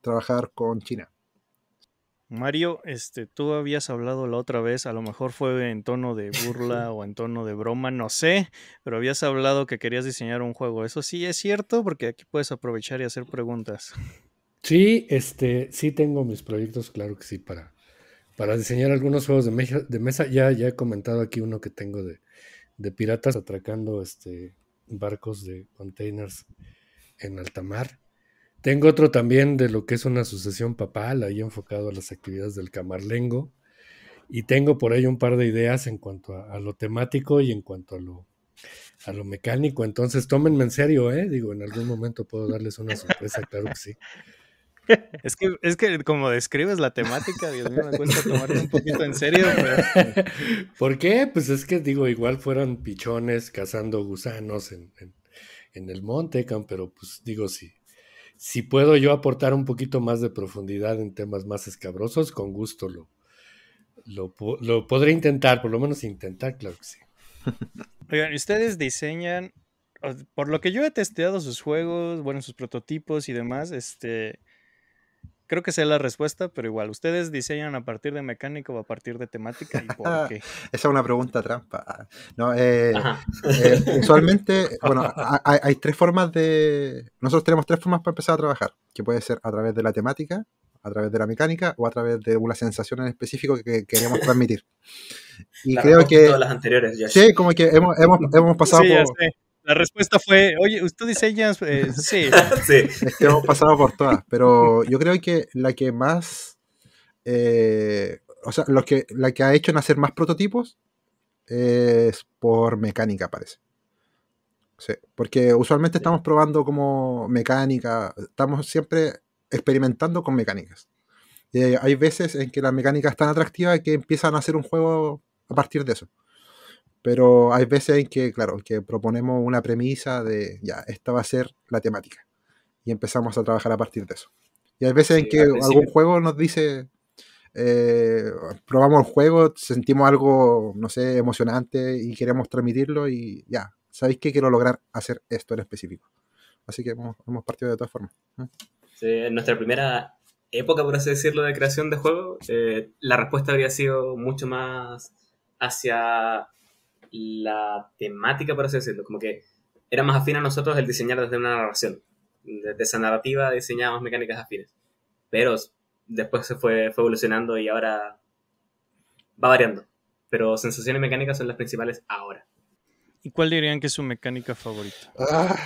trabajar con China. Mario, este, tú habías hablado la otra vez, a lo mejor fue en tono de burla o en tono de broma, no sé, pero habías hablado que querías diseñar un juego. Eso sí es cierto, porque aquí puedes aprovechar y hacer preguntas. Sí, este, sí tengo mis proyectos, claro que sí, para, para diseñar algunos juegos de, de mesa. Ya, ya he comentado aquí uno que tengo de, piratas atracando este, barcos de containers en alta mar. Tengo otro también de lo que es una sucesión papal, ahí enfocado a las actividades del camarlengo. Y tengo por ahí un par de ideas en cuanto a, lo temático y en cuanto a lo, a lo mecánico. Entonces, tómenme en serio, ¿eh? Digo, en algún momento puedo darles una sorpresa, claro que sí. Es que, es que como describes la temática, Dios mío, me cuesta tomarte un poquito en serio. Pero... ¿Por qué? Pues es que digo, igual fueron pichones cazando gusanos en, el monte, pero pues digo, sí. Si puedo yo aportar un poquito más de profundidad en temas más escabrosos, con gusto lo, lo podré intentar, por lo menos intentar, claro que sí. Oigan, ustedes diseñan, por lo que yo he testeado sus juegos, bueno, sus prototipos y demás, este, Creo que sea la respuesta, pero igual, ¿ustedes diseñan a partir de mecánica o a partir de temática? ¿Y Esa es una pregunta trampa. No, eh, eh, usualmente, bueno, hay, tres formas de... Nosotros tenemos tres formas para empezar a trabajar, que puede ser a través de la temática, a través de la mecánica o a través de una sensación en específico que queremos transmitir. Y creo que... las anteriores, ya. Sí, como que hemos, hemos, pasado sí, por... La respuesta fue, oye, ¿usted diseñas? Eh, sí. sí. que hemos pasado por todas, pero yo creo que la que más, eh, o sea, que, la que ha hecho nacer más prototipos es por mecánica, parece. Sí, porque usualmente estamos probando como mecánica, estamos siempre experimentando con mecánicas. hay veces en que las mecánicas es tan atractiva que empiezan a hacer un juego a partir de eso. Pero hay veces en que, claro, que proponemos una premisa de, ya, esta va a ser la temática. Y empezamos a trabajar a partir de eso. Y hay veces en que algún juego nos dice, eh, probamos el juego, sentimos algo, no sé, emocionante y queremos transmitirlo y ya, ¿sabéis que quiero lograr hacer esto en específico? Así que hemos, partido de todas formas. ¿eh? en nuestra primera época, por así decirlo, de creación de juego, eh, la respuesta había sido mucho más hacia la temática, por así decirlo, como que era más afín a nosotros el diseñar desde una narración. Desde esa narrativa diseñábamos mecánicas afines. Pero después se fue, evolucionando y ahora va variando. Pero sensaciones mecánicas son las principales ahora. ¿Y cuál dirían que es su mecánica favorita? Ah.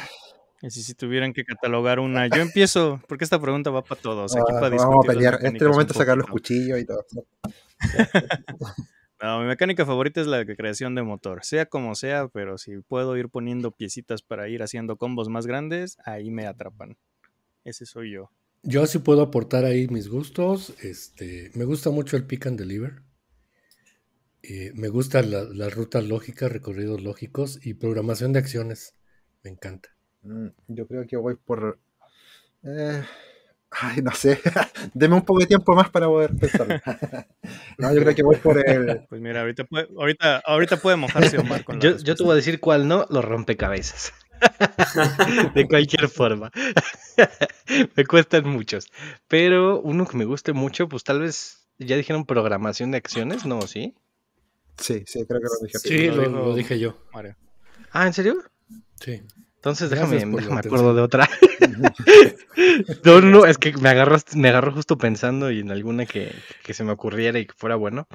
si tuvieran que catalogar una. Yo empiezo, porque esta pregunta va para todos. Aquí ah, para vamos a pelear. En este momento sacar los cuchillos y todo. No, mi mecánica favorita es la de creación de motor, sea como sea, pero si puedo ir poniendo piecitas para ir haciendo combos más grandes, ahí me atrapan. Ese soy yo. Yo sí puedo aportar ahí mis gustos. Este, me gusta mucho el pick and deliver. Eh, me gustan las rutas lógicas, recorridos lógicos y programación de acciones. Me encanta. Mm, yo creo que voy por eh, Ay, no sé. Deme un poco de tiempo más para poder pensarlo. no, yo creo que voy por el. Pues mira, ahorita puede, ahorita, ahorita mojarse Omar yo, yo, te voy a decir cuál no, los rompecabezas. de cualquier forma. me cuestan muchos. Pero uno que me guste mucho, pues tal vez ya dijeron programación de acciones, ¿no? ¿Sí? Sí, sí, creo que lo dije. Sí, sí lo, lo, dije yo. Mario. Ah, ¿en serio? Sí. Entonces déjame, déjame me acuerdo de otra. no, no, es que me agarras, me agarro justo pensando y en alguna que, se me ocurriera y que fuera bueno.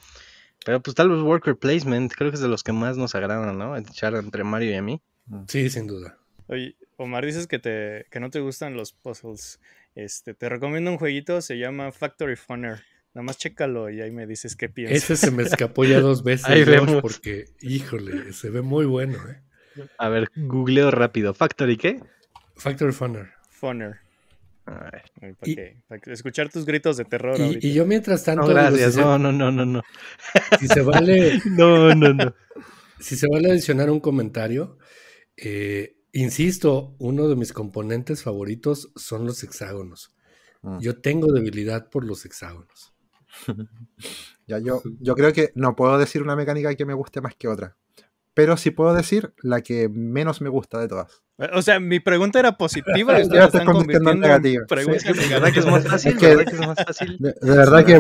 Pero pues tal vez Worker Placement, creo que es de los que más nos agradan, ¿no? Echar entre Mario y a mí. Mm. Sí, sin duda. Oye, Omar, dices que te que no te gustan los puzzles. Este, te recomiendo un jueguito, se llama Factory Funner. Nada más chécalo y ahí me dices qué piensas. Ese se me escapó ya dos veces, Ahí vemos. porque, híjole, se ve muy bueno, ¿eh? A ver, googleo rápido. ¿Factory qué? Factory Funner. Funner. A escuchar tus gritos de terror. Y, yo mientras tanto. No, gracias, no, no, no, no, Si se vale. no, no, no. Si se vale adicionar un comentario, eh, insisto, uno de mis componentes favoritos son los hexágonos. Ah. Yo tengo debilidad por los hexágonos. ya yo, yo creo que no puedo decir una mecánica que me guste más que otra pero sí puedo decir la que menos me gusta de todas. Eh, o sea, mi pregunta era positiva y ustedes están convirtiendo negativa. de verdad que es más fácil. que, que es más fácil. De, verdad que.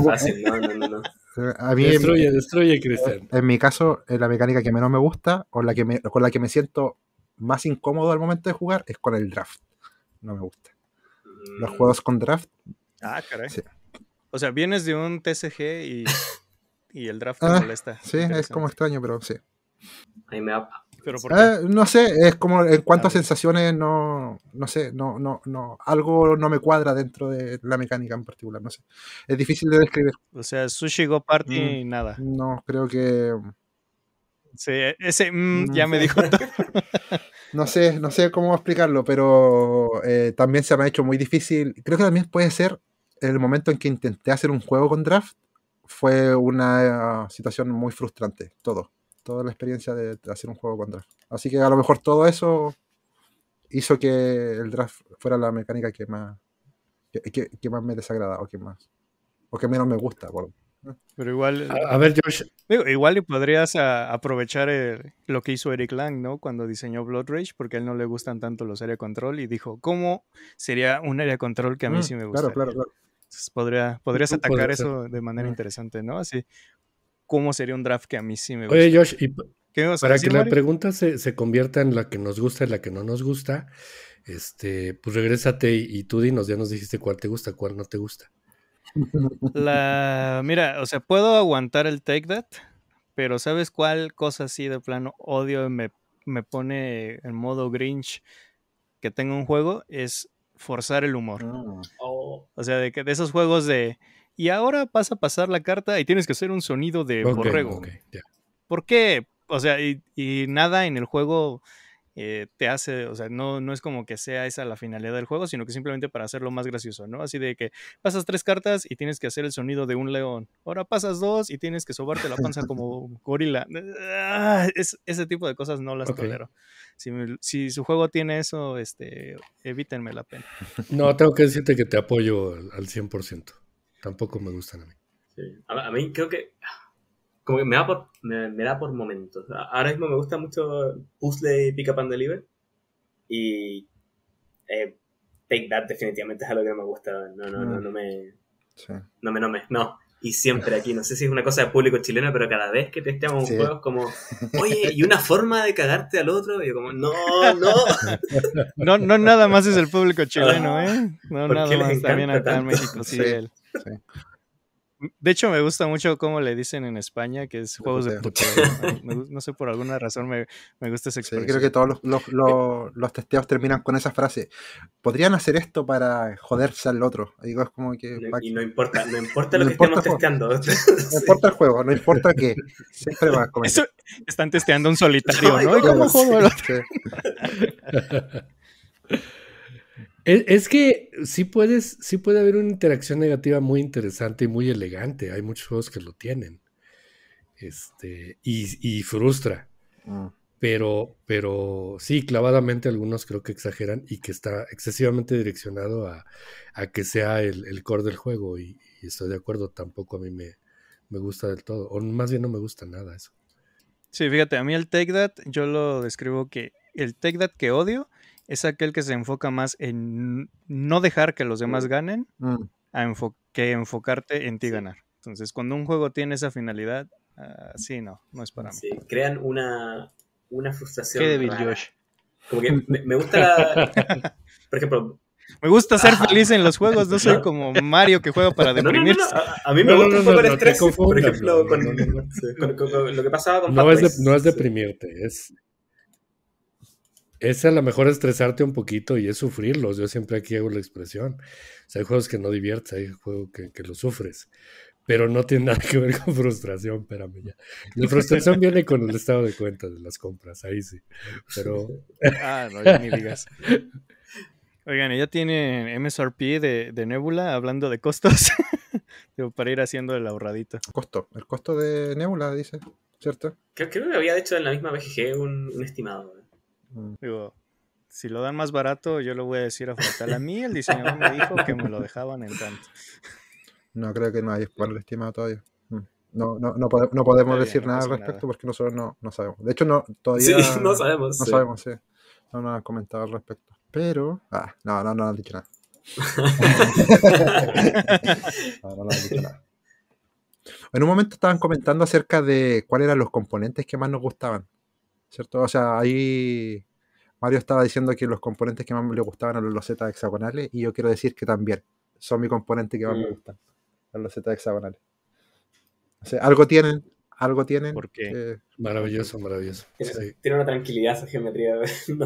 destruye, destruye, Cristian. En mi caso, eh, la mecánica que menos me gusta o la que me, con la que me siento más incómodo al momento de jugar es con el draft. No me gusta. Los mm. juegos con draft. Ah, caray. O sea, vienes de un TCG y, y el draft te ah, molesta. Sí, es como extraño, pero sí. Ah, no sé, es como en eh, cuanto a sensaciones, no, no sé, no, no, no, algo no me cuadra dentro de la mecánica en particular, no sé. Es difícil de describir. O sea, sushi go party, mm, nada. No, creo que... Sí, ese mm, ya me dijo no sé, no sé cómo explicarlo, pero eh, también se me ha hecho muy difícil. Creo que también puede ser el momento en que intenté hacer un juego con draft, fue una ah, situación muy frustrante, todo toda la experiencia de, hacer un juego con draft. Así que a lo mejor todo eso hizo que el draft fuera la mecánica que más que, más me desagrada o que más o que menos me gusta pero igual a, ver igual podrías ah, aprovechar lo que hizo Eric Lang no cuando diseñó Blood Rage porque a él no le gustan tanto los área control y dijo cómo sería un área control que a mí mm, sí me gusta claro claro claro podrías atacar eso de manera mm. interesante, ¿no? Así, cómo sería un draft que a mí sí me gusta. Oye, Josh, para que la pregunta se, convierta en la que nos gusta y la que no nos gusta, este, pues regrésate y, tú dinos, ya nos dijiste cuál te gusta, cuál no te gusta. La, mira, o sea, puedo aguantar el take that, pero ¿sabes cuál cosa así de plano odio me, pone en modo Grinch que tenga un juego? Es forzar el humor. Ah. O sea, de que de esos juegos de y ahora pasa a pasar la carta y tienes que hacer un sonido de borrego. ¿Por qué? O sea, y, nada en el juego eh, te hace, o sea, no, no es como que sea esa la finalidad del juego, sino que simplemente para hacerlo más gracioso, ¿no? Así de que pasas tres cartas y tienes que hacer el sonido de un león. Ahora pasas dos y tienes que sobarte la panza como gorila. Ah, ese tipo de cosas no las tolero. Si, su juego tiene eso, este, evítenme la pena. No, tengo que decirte que te apoyo al 100%. Tampoco me gustan a mí. A, mí creo que. Como que me da por, me, da por momentos. Ahora mismo me gusta mucho Puzzle y Pick Up and Deliver. Y. Eh, Take That definitivamente es algo que no me gusta. No, no, no, mm. no me. No me, no me. No. Y siempre aquí, no sé si es una cosa de público chileno, pero cada vez que testeamos un juego es como, oye, y una forma de cagarte al otro, y yo como, no, no. No, no nada más es el público chileno, ¿eh? No, nada más, también acá en México, de hecho, me gusta mucho cómo le dicen en España, que es juegos de puteo. no sé, por alguna razón me, me gusta ese expresión. Sí, creo que todos los, eh, los, los, testeos terminan con esa frase. Podrían hacer esto para joderse al otro. Digo, es como que... Y no importa, no importa lo que estemos testeando. No importa el juego, no importa qué. Siempre va están testeando un solitario, ¿no? cómo juego el otro? Es, que sí puedes, sí puede haber una interacción negativa muy interesante y muy elegante. Hay muchos juegos que lo tienen. Este, y, frustra. Ah. Pero, pero sí, clavadamente algunos creo que exageran y que está excesivamente direccionado a, que sea el, core del juego. Y, estoy de acuerdo, tampoco a mí me, me gusta del todo. O más bien no me gusta nada eso. Sí, fíjate, a mí el Take That, yo lo describo que el Take That que odio es aquel que se enfoca más en no dejar que los demás ganen mm. que enfocarte en ti ganar. Entonces, cuando un juego tiene esa finalidad, ah, sí, no, no es para mí. Sí, crean una, una frustración. Qué débil, Josh. Como que me, gusta, por ejemplo... Me gusta ser feliz en los juegos, no soy como Mario que juega para deprimirse. a, mí me gusta un poco el estrés, por ejemplo, con, lo que pasaba con no no es deprimirte, es es a lo mejor estresarte un poquito y es sufrirlos. Yo siempre aquí hago la expresión. hay juegos que no diviertes, hay juegos que, que los sufres. Pero no tiene nada que ver con frustración, espérame ya. La frustración viene con el estado de cuenta de las compras, ahí sí. Pero. ah, no, ya ni digas. Oigan, ella tiene MSRP de, de Nebula hablando de costos. para ir haciendo el ahorradito. Costo, el costo de Nebula, dice, ¿cierto? Creo, que que había hecho en la misma BGG un, un estimado. Digo, si lo dan más barato, yo lo voy a decir a Fatal. A mí el diseñador me dijo que me lo dejaban en tanto. No creo que no hay el estimado todavía. No, no, no, podemos decir nada al respecto porque nosotros no, no, sabemos. De hecho, no, todavía. no sabemos. No sabemos, sí. No nos han comentado al respecto. Pero. Ah, no, no, no han dicho nada. no, no han dicho nada. En un momento estaban comentando acerca de cuáles eran los componentes que más nos gustaban. ¿cierto? O sea, ahí Mario estaba diciendo que los componentes que más le gustaban eran los losetas hexagonales y yo quiero decir que también son mi componente que más me mm. gusta las losetas hexagonales. algo tienen, algo tienen. ¿Por qué? maravilloso, maravilloso. Tiene una tranquilidad esa geometría,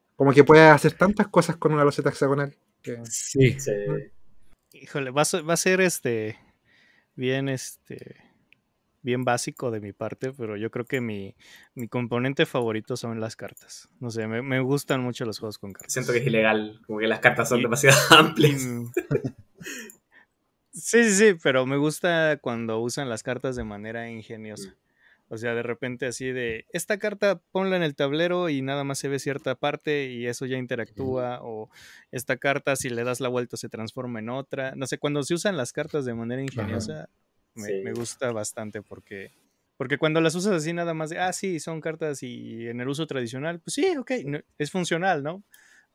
Como que puede hacer tantas cosas con una loseta hexagonal. Sí. sí. Híjole, va a, va a ser este. Bien, este bien básico de mi parte, pero yo creo que mi, componente favorito son las cartas. No sé, me, gustan mucho los juegos con cartas. Siento que es ilegal, como que las cartas son demasiado amplias. Mm. sí, sí, sí, pero me gusta cuando usan las cartas de manera ingeniosa. Mm. O sea, de repente así de, esta carta ponla en el tablero y nada más se ve cierta parte y eso ya interactúa, o esta carta si le das la vuelta se transforma en otra. No sé, cuando se usan las cartas de manera ingeniosa, me, gusta bastante porque, porque cuando las usas así nada más de, ah, sí, son cartas y en el uso tradicional, pues sí, ok, es funcional, ¿no?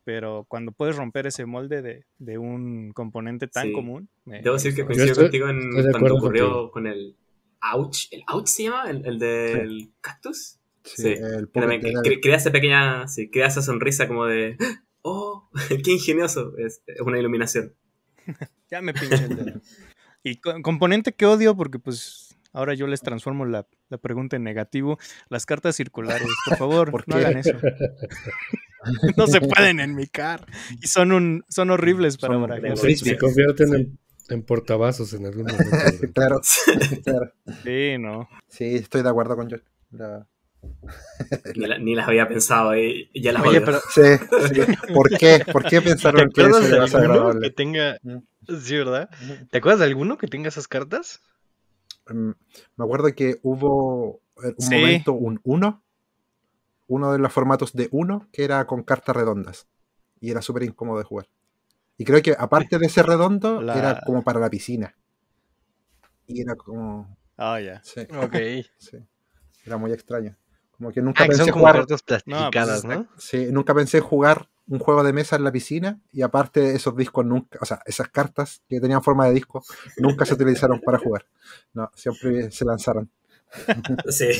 Pero cuando puedes romper ese molde de, de un componente tan común. Debo decir que coincido contigo en estoy cuando ocurrió con el Ouch. ¿El Ouch se llama? ¿El, del cactus? Sí, el crea esa pequeña, sí, crea esa sonrisa como de, oh, qué ingenioso, es, una iluminación. ya me pinché Y componente que odio porque pues ahora yo les transformo la, pregunta en negativo. Las cartas circulares, por favor, no hagan eso. no se pueden en y son un son horribles para morar. Se convierten en, en, portavasos en algún momento. claro, Sí, no. Sí, estoy de acuerdo con yo. Ni, las había pensado eh, y ya las Oye, Pero, sí, ¿Por qué? ¿Por qué pensaron que eso era agradable? Que tenga, Sí, ¿verdad? ¿Te acuerdas de alguno que tenga esas cartas? Mm, me acuerdo que hubo eh, un momento un 1, uno de los formatos de uno que era con cartas redondas. Y era súper incómodo de jugar. Y creo que aparte de ser redondo, era como para la piscina. Y era como... Ah, ya. Ok. Era muy extraño. Como que nunca ah, pensé jugar. cartas pues, Sí, nunca pensé jugar un juego de mesa en la piscina y aparte esos discos nunca, o sea, esas cartas que tenían forma de disco nunca se utilizaron para jugar. No, siempre se lanzaron. Sí.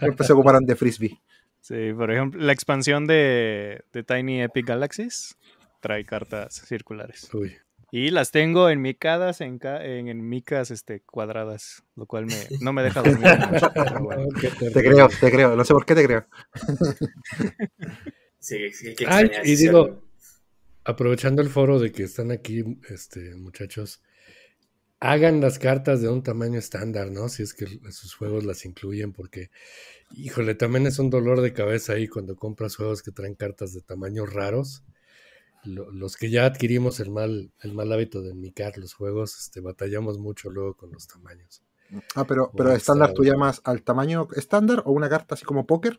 siempre se ocuparon de frisbee. Sí, por ejemplo, la expansión de, de Tiny Epic Galaxies trae cartas circulares. Uy. Y las tengo en micadas, en, micas este, cuadradas, lo cual me, no me deja dormir. Te creo, te creo, no sé por qué te creo y digo, aprovechando el foro de que están aquí, este, muchachos, hagan las cartas de un tamaño estándar, ¿no? Si es que sus juegos las incluyen, porque, híjole, también es un dolor de cabeza ahí cuando compras juegos que traen cartas de tamaños raros. los que ya adquirimos el mal, el mal hábito de enmicar los juegos, este, batallamos mucho luego con los tamaños. Ah, pero, pero estándar, ¿tú llamas al tamaño estándar o una carta así como póker?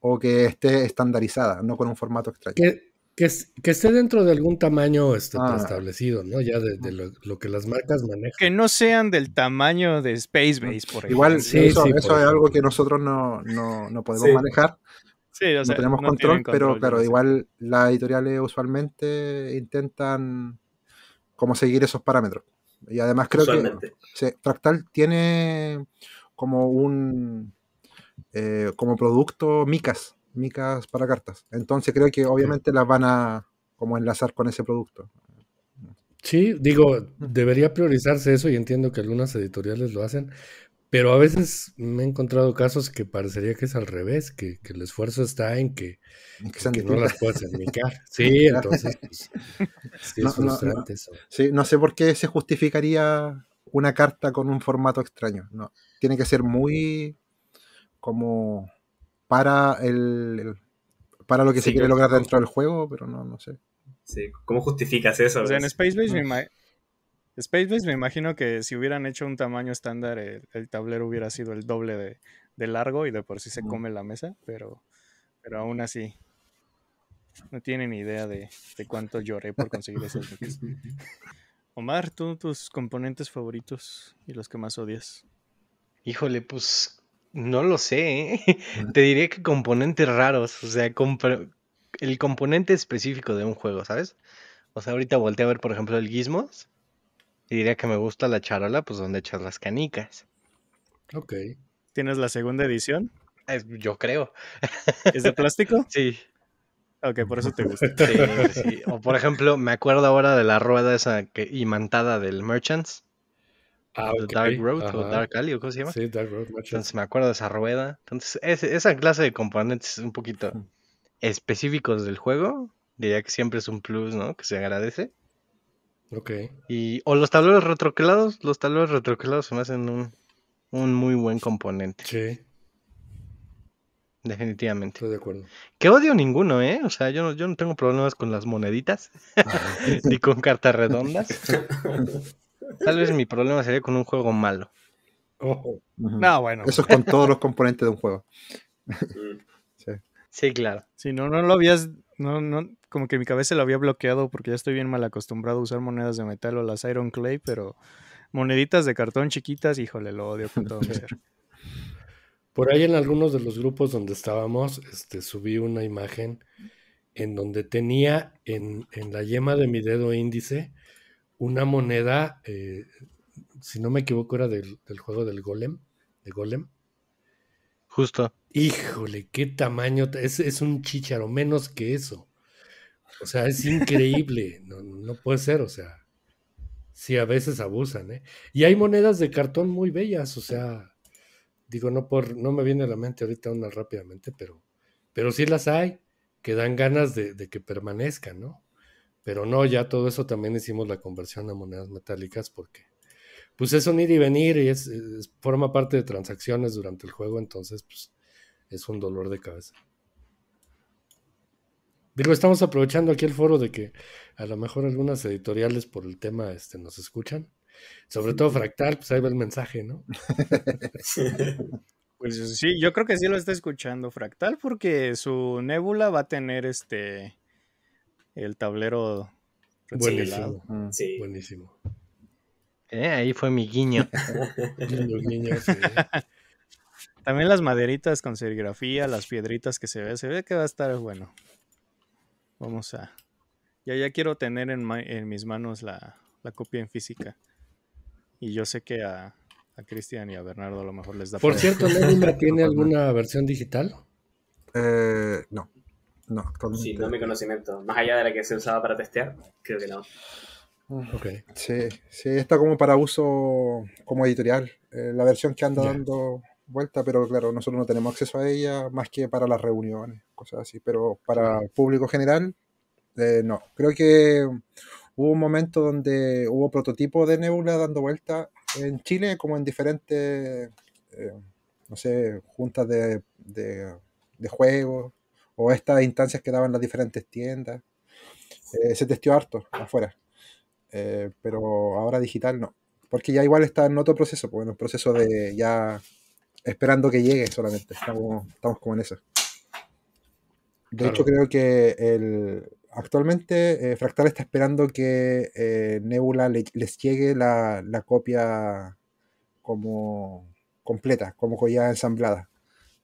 o que esté estandarizada, no con un formato extraño. Que, que, esté dentro de algún tamaño este, ah. establecido, ¿no? Ya de, lo, que las marcas manejan. Que no sean del tamaño de Space Base, por ejemplo. Igual, sí, eso, es algo que nosotros no, podemos manejar. Sí, no tenemos control, pero claro, igual las editoriales usualmente intentan como seguir esos parámetros. Y además creo que Fractal tiene como un eh, como producto micas, micas para cartas. Entonces creo que obviamente las van a como enlazar con ese producto. Sí, digo, debería priorizarse eso y entiendo que algunas editoriales lo hacen, pero a veces me he encontrado casos que parecería que es al revés, que, el esfuerzo está en que, no las puedas enmicar. Sí, entonces pues, es frustrante Sí, no sé por qué se justificaría una carta con un formato extraño. No, tiene que ser muy como para el, para lo que se quiere lograr dentro del juego, pero no, no sé. Sí, ¿cómo justificas eso? en Spacebase me, mm. Space me imagino que si hubieran hecho un tamaño estándar, el, tablero hubiera sido el doble de, largo y de por sí se mm. come la mesa, pero, pero aún así. No tienen idea de, cuánto lloré por conseguir esos Omar, ¿tú tus componentes favoritos y los que más odias? Híjole, pues no lo sé, ¿eh? te diría que componentes raros, o sea, el componente específico de un juego, ¿sabes? O sea, ahorita volteé a ver, por ejemplo, el Gizmos y diría que me gusta la charola, pues donde echas las canicas. Ok. ¿Tienes la segunda edición? yo creo. ¿Es de plástico? sí. Ok, por eso te gusta. Sí, sí. O por ejemplo, me acuerdo ahora de la rueda esa que, imantada del Merchants. Ah, Dark Road o Dark Alley, ¿cómo se llama? Sí, Dark Road, Entonces me acuerdo de esa rueda. Entonces, esa clase de componentes un poquito específicos del juego, diría que siempre es un plus, ¿no? Que se agradece. Ok. Y, o los tableros retroquelados, los tableros retroquelados se me hacen un, un muy buen componente. Sí. Definitivamente. Estoy de acuerdo. Que odio ninguno, ¿eh? O sea, yo no, yo no tengo problemas con las moneditas, ah, ni con cartas redondas. Tal vez mi problema sería con un juego malo. Oh. No, bueno. Eso es con todos los componentes de un juego. sí. claro. Si no, no lo habías. No, no, como que mi cabeza lo había bloqueado porque ya estoy bien mal acostumbrado a usar monedas de metal o las Iron Clay, pero moneditas de cartón chiquitas, híjole, lo odio con todo ser. Por ahí en algunos de los grupos donde estábamos, este, subí una imagen en donde tenía en la yema de mi dedo índice una moneda, eh, si no me equivoco, era del, juego del Golem, de Golem. Justo. Híjole, qué tamaño, es, es un chicharo, menos que eso. O sea, es increíble, no, puede ser, o sea, sí, a veces abusan, ¿eh? Y hay monedas de cartón muy bellas, o sea, digo, no, por, no me viene a la mente ahorita una rápidamente, pero, pero sí las hay, que dan ganas de que permanezcan, ¿no? Pero no, ya todo eso también hicimos la conversión a monedas metálicas porque pues es un ir y venir y es, forma parte de transacciones durante el juego, entonces pues es un dolor de cabeza. Digo, estamos aprovechando aquí el foro de que a lo mejor algunas editoriales por el tema este, nos escuchan. Sobre todo Fractal, pues ahí va el mensaje, ¿no? pues sí, yo creo que sí lo está escuchando Fractal porque su nébula va a tener este el tablero. Buenísimo. Buenísimo. Eh, ahí fue mi guiño. También las maderitas con serigrafía, las piedritas que se ve, se ve que va a estar bueno. Vamos a. Ya, ya quiero tener en, mis manos la, copia en física. Y yo sé que a, Cristian y a Bernardo a lo mejor les da. Por cierto, tiene alguna versión digital? Eh, no. No, Sí, no mi conocimiento. Más allá de la que se usaba para testear, creo que no. Ah. Ok. Sí, sí, está como para uso como editorial. Eh, la versión que anda dando vuelta, pero claro, nosotros no tenemos acceso a ella más que para las reuniones, cosas así. Pero para el público general, eh, no. Creo que hubo un momento donde hubo prototipos de Nebula dando vuelta en Chile, como en diferentes, eh, no sé, juntas de, de juegos o estas instancias que daban las diferentes tiendas. Eh, se testió harto afuera, eh, pero ahora digital no, porque ya igual está en otro proceso, pues en un proceso de ya esperando que llegue solamente, estamos, estamos como en eso. De hecho creo que el, actualmente eh, Fractal está esperando que Nebula les llegue la, la copia como completa, como ya ensamblada.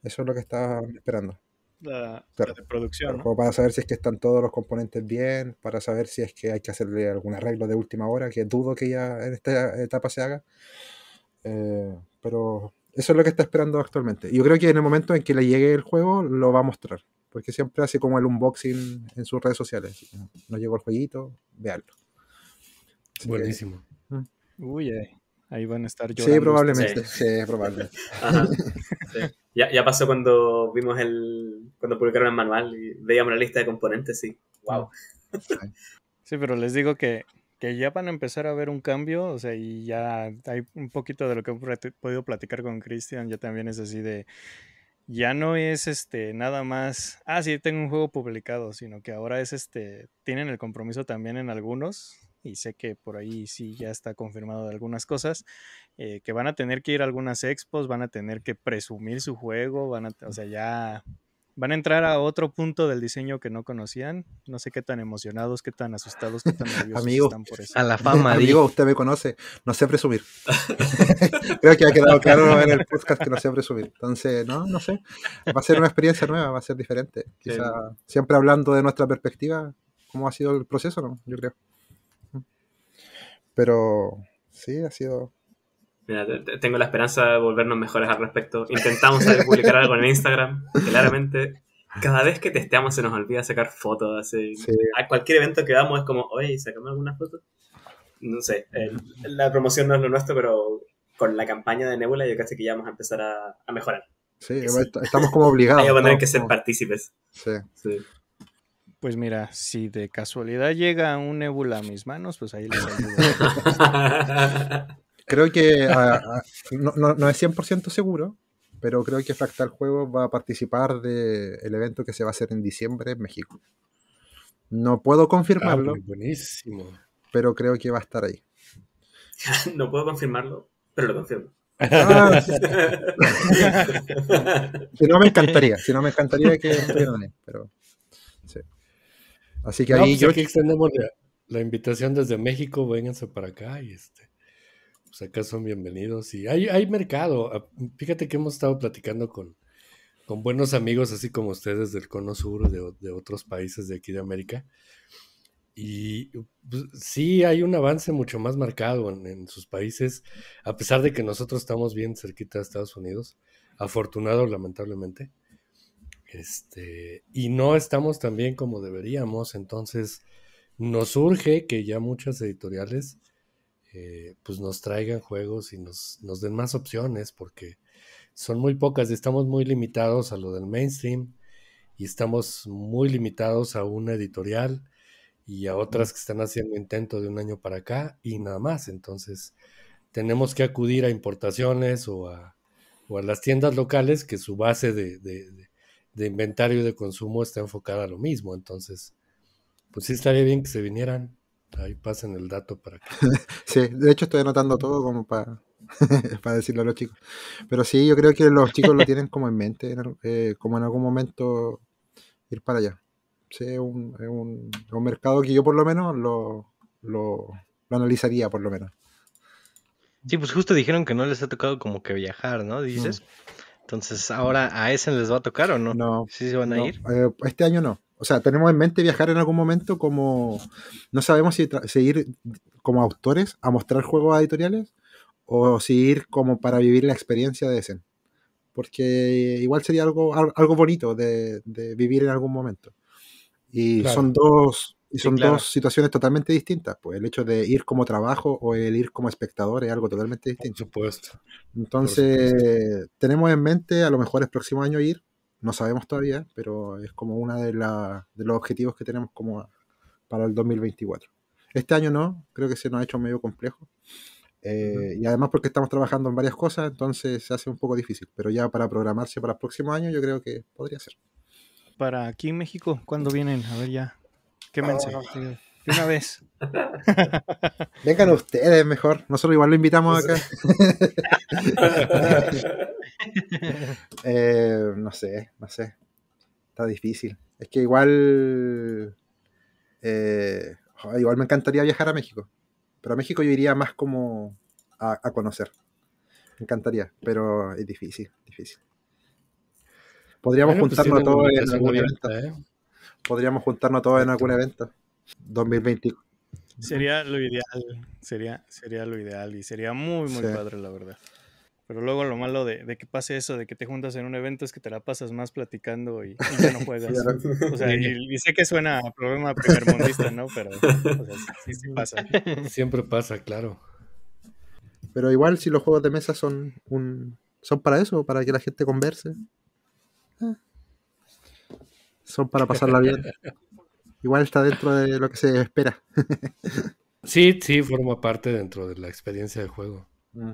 Eso es lo que está esperando para saber si es que están todos los componentes bien, para saber si es que hay que hacerle algún arreglo de última hora, que dudo que ya en esta etapa se haga. Eh, pero eso es lo que está esperando actualmente. Yo creo que en el momento en que le llegue el juego, lo va a mostrar. Porque siempre hace como el unboxing en sus redes sociales. No llegó el jueguito, veanlo. Buenísimo. Mm. Uy, Ahí van a estar yo. Sí, probablemente. Sí, Ya, ya, pasó cuando vimos el. cuando publicaron el manual y veíamos la lista de componentes, sí. Wow. Sí, pero les digo que, que ya van a empezar a ver un cambio, o sea, y ya hay un poquito de lo que he podido platicar con Christian, ya también es así de ya no es este nada más, ah, sí, tengo un juego publicado, sino que ahora es este, tienen el compromiso también en algunos y sé que por ahí sí ya está confirmado de algunas cosas, eh, que van a tener que ir a algunas expos, van a tener que presumir su juego, van a, o sea, ya van a entrar a otro punto del diseño que no conocían. No sé qué tan emocionados, qué tan asustados, qué tan nerviosos están por eso. A la fama, digo usted me conoce, no sé presumir. Creo que ha quedado claro en el podcast que no sé presumir. Entonces, no, no sé. Va a ser una experiencia nueva, va a ser diferente. Quizá siempre hablando de nuestra perspectiva, cómo ha sido el proceso, Yo creo. Pero sí, ha sido... Mira, tengo la esperanza de volvernos mejores al respecto. Intentamos publicar algo en Instagram, claramente cada vez que testeamos se nos olvida sacar fotos. Así. A cualquier evento que damos es como, oye, ¿sacamos alguna foto. No sé, la promoción no es lo nuestro, pero con la campaña de Nebula yo casi que ya vamos a empezar a, a mejorar. Sí, estamos como obligados. Hay que que ser partícipes. Sí. sí. Pues mira, si de casualidad llega un nebula a mis manos, pues ahí le ayudo. creo que ah, ah, no, es 100% seguro, pero creo que Fractal juego va a participar del el evento que se va a hacer en diciembre en México. No puedo ah, confirmarlo. Pero creo que va a estar ahí. no puedo confirmarlo, pero lo confirmo. si no me encantaría, si no me encantaría que pero Así que ahí pues, yo... extendemos la, invitación desde México, vénganse para acá y este, pues acá son bienvenidos. Y hay, mercado, ah, fíjate que hemos estado platicando con, buenos amigos así como ustedes del Cono Sur, de, otros países de aquí de América. Y pues, sí hay un avance mucho más marcado en, sus países, a pesar de que nosotros estamos bien cerquita de Estados Unidos, afortunado lamentablemente. Este, y no estamos tan bien como deberíamos, entonces nos surge que ya muchas editoriales eh, pues nos traigan juegos y nos, den más opciones porque son muy pocas y estamos muy limitados a lo del mainstream y estamos muy limitados a una editorial y a otras que están haciendo intento de un año para acá y nada más. Entonces tenemos que acudir a importaciones o a, las tiendas locales que su base de de inventario y de consumo está enfocada a lo mismo. Entonces, pues sí estaría bien que se vinieran. Ahí pasen el dato para que. sí, de hecho estoy anotando todo como para, para decirlo a los chicos. Pero sí, yo creo que los chicos lo tienen como en mente, eh, como en algún momento ir para allá. Sí, es un, mercado que yo por lo menos lo, lo, analizaría, por lo menos. Sí, pues justo dijeron que no les ha tocado como que viajar, ¿no? Dices. Entonces, ¿ahora a Essen les va a tocar o no? No. ¿Sí se van a ir? Eh, este año no. O sea, tenemos en mente viajar en algún momento como... No sabemos si, seguir como autores a mostrar juegos editoriales o si ir como para vivir la experiencia de Essen. Porque igual sería algo, algo bonito de, vivir en algún momento. Y son dos, y son dos situaciones totalmente distintas. Pues el hecho de ir como trabajo o el ir como espectador es algo totalmente distinto. Por supuesto. Entonces, tenemos en mente a lo mejor el próximo año ir. No sabemos todavía, pero es como uno de, de los objetivos que tenemos como para el 2024. Este año no, creo que se nos ha hecho medio complejo. Eh, y además porque estamos trabajando en varias cosas, entonces se hace un poco difícil. Pero ya para programarse para el próximo año, yo creo que podría ser. Para aquí en México, ¿cuándo vienen? A ver ya. Ah, una vez. Vengan ustedes mejor. Nosotros igual lo invitamos acá. Eh, no sé, no sé. Está difícil. Es que igual. Eh, oh, igual me encantaría viajar a México. Pero a México yo iría más como a, conocer. Me encantaría, pero es difícil, difícil. Podríamos pues juntarnos todos en algún momento Podríamos juntarnos todos en este algún evento. 2020. Sería lo ideal. Sería, sería lo ideal y sería muy, muy padre, la verdad. Pero luego lo malo de, que pase eso, de que te juntas en un evento, es que te la pasas más platicando y, ya no juegas. O sea, y, sé que suena a problema primermundista, ¿no? Pero sí, sí pasa. Siempre pasa, claro. Pero igual si los juegos de mesa son un son para eso, para que la gente converse. Ah son para pasarla bien. Igual está dentro de lo que se espera. sí, sí, forma parte dentro de la experiencia de juego. Mm.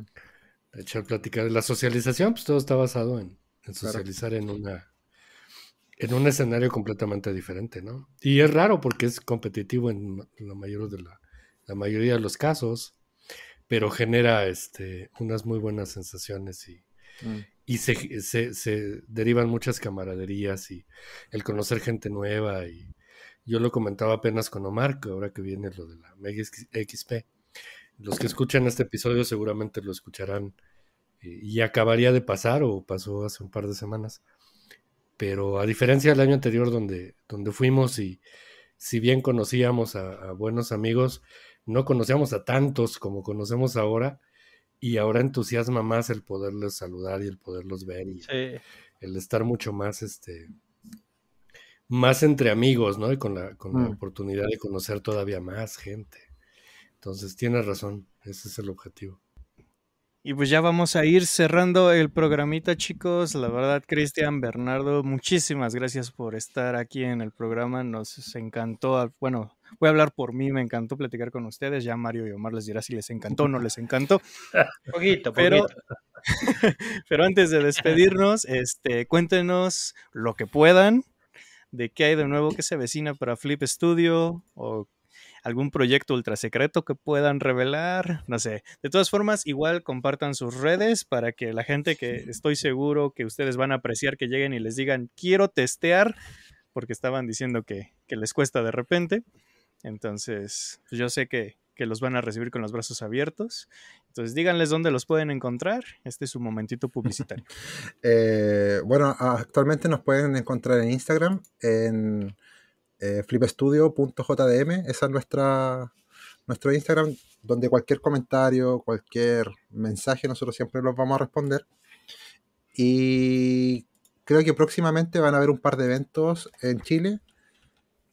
De hecho, platicar la socialización, pues todo está basado en, socializar en una en un escenario completamente diferente, ¿no? Y es raro porque es competitivo en la, de la, mayoría de los casos, pero genera este, unas muy buenas sensaciones y, mm y se, derivan muchas camaraderías y el conocer gente nueva. Y yo lo comentaba apenas con Omar, que ahora que viene lo de la XP. Los que escuchan este episodio seguramente lo escucharán eh, y acabaría de pasar o pasó hace un par de semanas. Pero a diferencia del año anterior donde, donde fuimos y si bien conocíamos a buenos amigos, no conocíamos a tantos como conocemos ahora y ahora entusiasma más el poderles saludar y el poderlos ver y el estar mucho más este más entre amigos, ¿no? Y con la, con la mm. oportunidad de conocer todavía más gente. Entonces, tienes razón, ese es el objetivo. Y pues ya vamos a ir cerrando el programita, chicos. La verdad, Cristian, Bernardo, muchísimas gracias por estar aquí en el programa. Nos encantó, bueno, voy a hablar por mí, me encantó platicar con ustedes. Ya Mario y Omar les dirá si les encantó o no les encantó. poquito, poquito. Pero, antes de despedirnos, este, cuéntenos lo que puedan de qué hay de nuevo que se vecina para Flip Studio o algún proyecto ultra secreto que puedan revelar, no sé. De todas formas, igual compartan sus redes para que la gente que estoy seguro que ustedes van a apreciar que lleguen y les digan, quiero testear, porque estaban diciendo que, les cuesta de repente. Entonces, pues, yo sé que, que los van a recibir con los brazos abiertos. Entonces díganles dónde los pueden encontrar. Este es su momentito publicitario. Eh, bueno, actualmente nos pueden encontrar en Instagram, en eh, ese es nuestro Instagram, donde cualquier comentario, cualquier mensaje, nosotros siempre los vamos a responder. Y creo que próximamente van a haber un par de eventos en Chile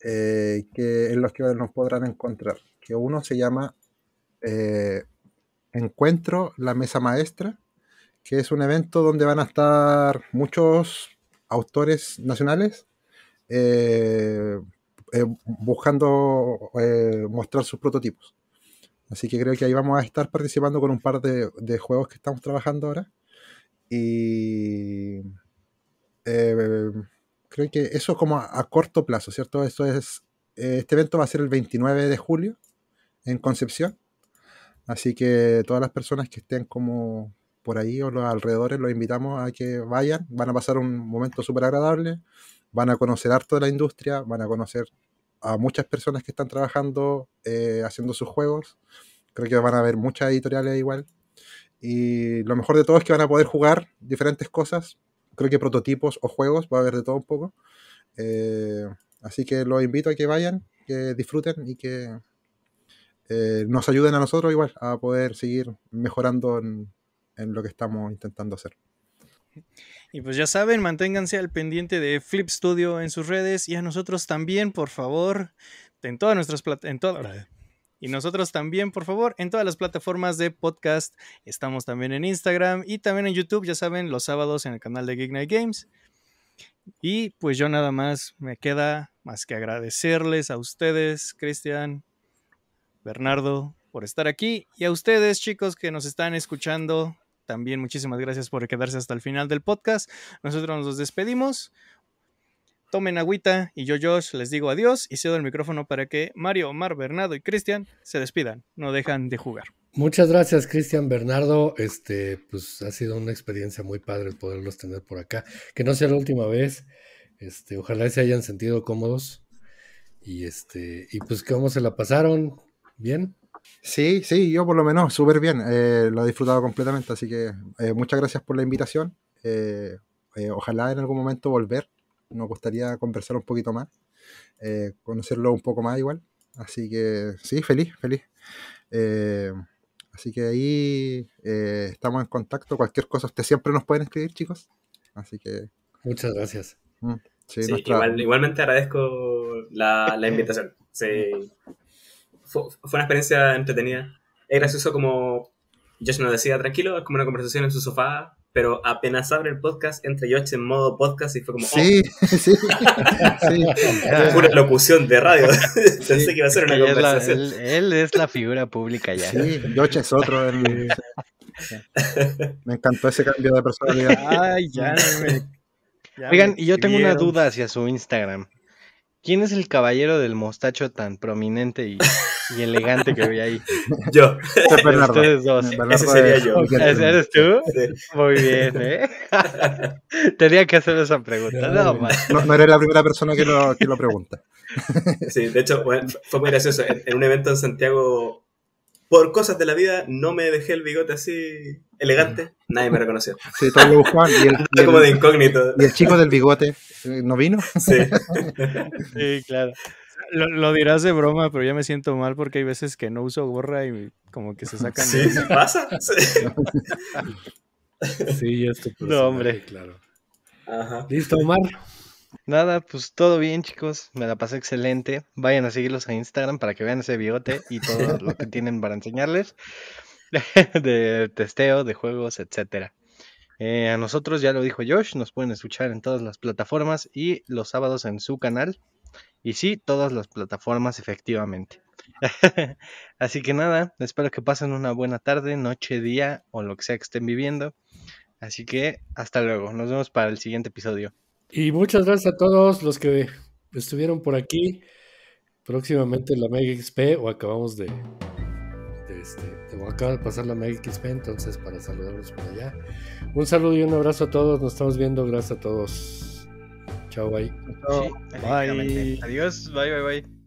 eh, que, en los que nos podrán encontrar. Que uno se llama eh, Encuentro la Mesa Maestra, que es un evento donde van a estar muchos autores nacionales. Eh, eh, buscando eh, mostrar sus prototipos. Así que creo que ahí vamos a estar participando con un par de, juegos que estamos trabajando ahora. Y eh, creo que eso es como a, corto plazo, ¿cierto? Esto es, este evento va a ser el 29 de julio en Concepción. Así que todas las personas que estén como por ahí o los alrededores los invitamos a que vayan. Van a pasar un momento súper agradable van a conocer harto de la industria, van a conocer a muchas personas que están trabajando eh, haciendo sus juegos. Creo que van a haber muchas editoriales igual. Y lo mejor de todo es que van a poder jugar diferentes cosas. Creo que prototipos o juegos, va a haber de todo un poco. Eh, así que los invito a que vayan, que disfruten y que eh, nos ayuden a nosotros igual a poder seguir mejorando en lo que estamos intentando hacer. Y pues ya saben, manténganse al pendiente de Flip Studio en sus redes y a nosotros también, por favor, en todas nuestras en y nosotros también, por favor, en todas las plataformas de podcast. Estamos también en Instagram y también en YouTube, ya saben, los sábados en el canal de Geek Night Games. Y pues yo nada más me queda más que agradecerles a ustedes, Cristian, Bernardo, por estar aquí y a ustedes, chicos, que nos están escuchando también muchísimas gracias por quedarse hasta el final del podcast. Nosotros nos despedimos. Tomen agüita y yo, Josh, les digo adiós y cedo el micrófono para que Mario, Omar, Bernardo y Cristian se despidan. No dejan de jugar. Muchas gracias, Cristian Bernardo. Este, pues ha sido una experiencia muy padre poderlos tener por acá. Que no sea la última vez. Este, ojalá se hayan sentido cómodos. Y este, y pues cómo se la pasaron. Bien. Sí, sí, yo por lo menos súper bien. Eh, lo he disfrutado completamente, así que eh, muchas gracias por la invitación. Eh, ojalá en algún momento volver. Nos gustaría conversar un poquito más, conocerlo un poco más igual. Así que sí, feliz, feliz. así que ahí estamos en contacto. Cualquier cosa, ustedes siempre nos pueden escribir, chicos. Así que... Muchas gracias. Mm, igualmente agradezco la, la invitación. Sí fue, una experiencia entretenida. Es gracioso como Josh nos decía, tranquilo, es como una conversación en su sofá, pero apenas abre el podcast, entre Josh en modo podcast y fue como. ¡Oh! Sí, sí. Pura locución de radio. Pensé que iba a ser una conversación. él, es la figura pública ya. Sí, es otro. me encantó ese cambio de personalidad. Ay, Oigan, y yo tengo una duda hacia su Instagram. ¿Quién es el caballero del mostacho tan prominente y y elegante que vi ahí. Yo. Ustedes dos. Ese sería yo. ¿Eres tú? Sí. Muy bien, ¿eh? Tenía que hacer esa pregunta. No, no, eres la primera persona que lo, pregunta. sí, de hecho, fue muy gracioso. En, un evento en Santiago, por cosas de la vida, no me dejé el bigote así elegante. Nadie me reconoció. Sí, todo lo Y el, como de incógnito. Y el chico del bigote, eh, ¿no vino? Sí. sí, claro lo, dirás de broma, pero ya me siento mal porque hay veces que no uso gorra y como que se sacan. Sí, pasa. Sí, yo estoy. No, hombre. Claro. Ajá. Listo, Omar. Nada, pues todo bien, chicos. Me la pasé excelente. Vayan a seguirlos a Instagram para que vean ese bigote y todo lo que tienen para enseñarles de testeo, de juegos, etcétera. Eh, a nosotros, ya lo dijo Josh, nos pueden escuchar en todas las plataformas y los sábados en su canal, y sí, todas las plataformas efectivamente. Así que nada, espero que pasen una buena tarde, noche, día o lo que sea que estén viviendo. Así que hasta luego, nos vemos para el siguiente episodio. Y muchas gracias a todos los que estuvieron por aquí. Próximamente la Mega XP o acabamos de, de este, pasar la Mega XP, entonces para saludarlos por allá. Un saludo y un abrazo a todos, nos estamos viendo, gracias a todos. Chao, bye. Adiós, bye, bye, bye.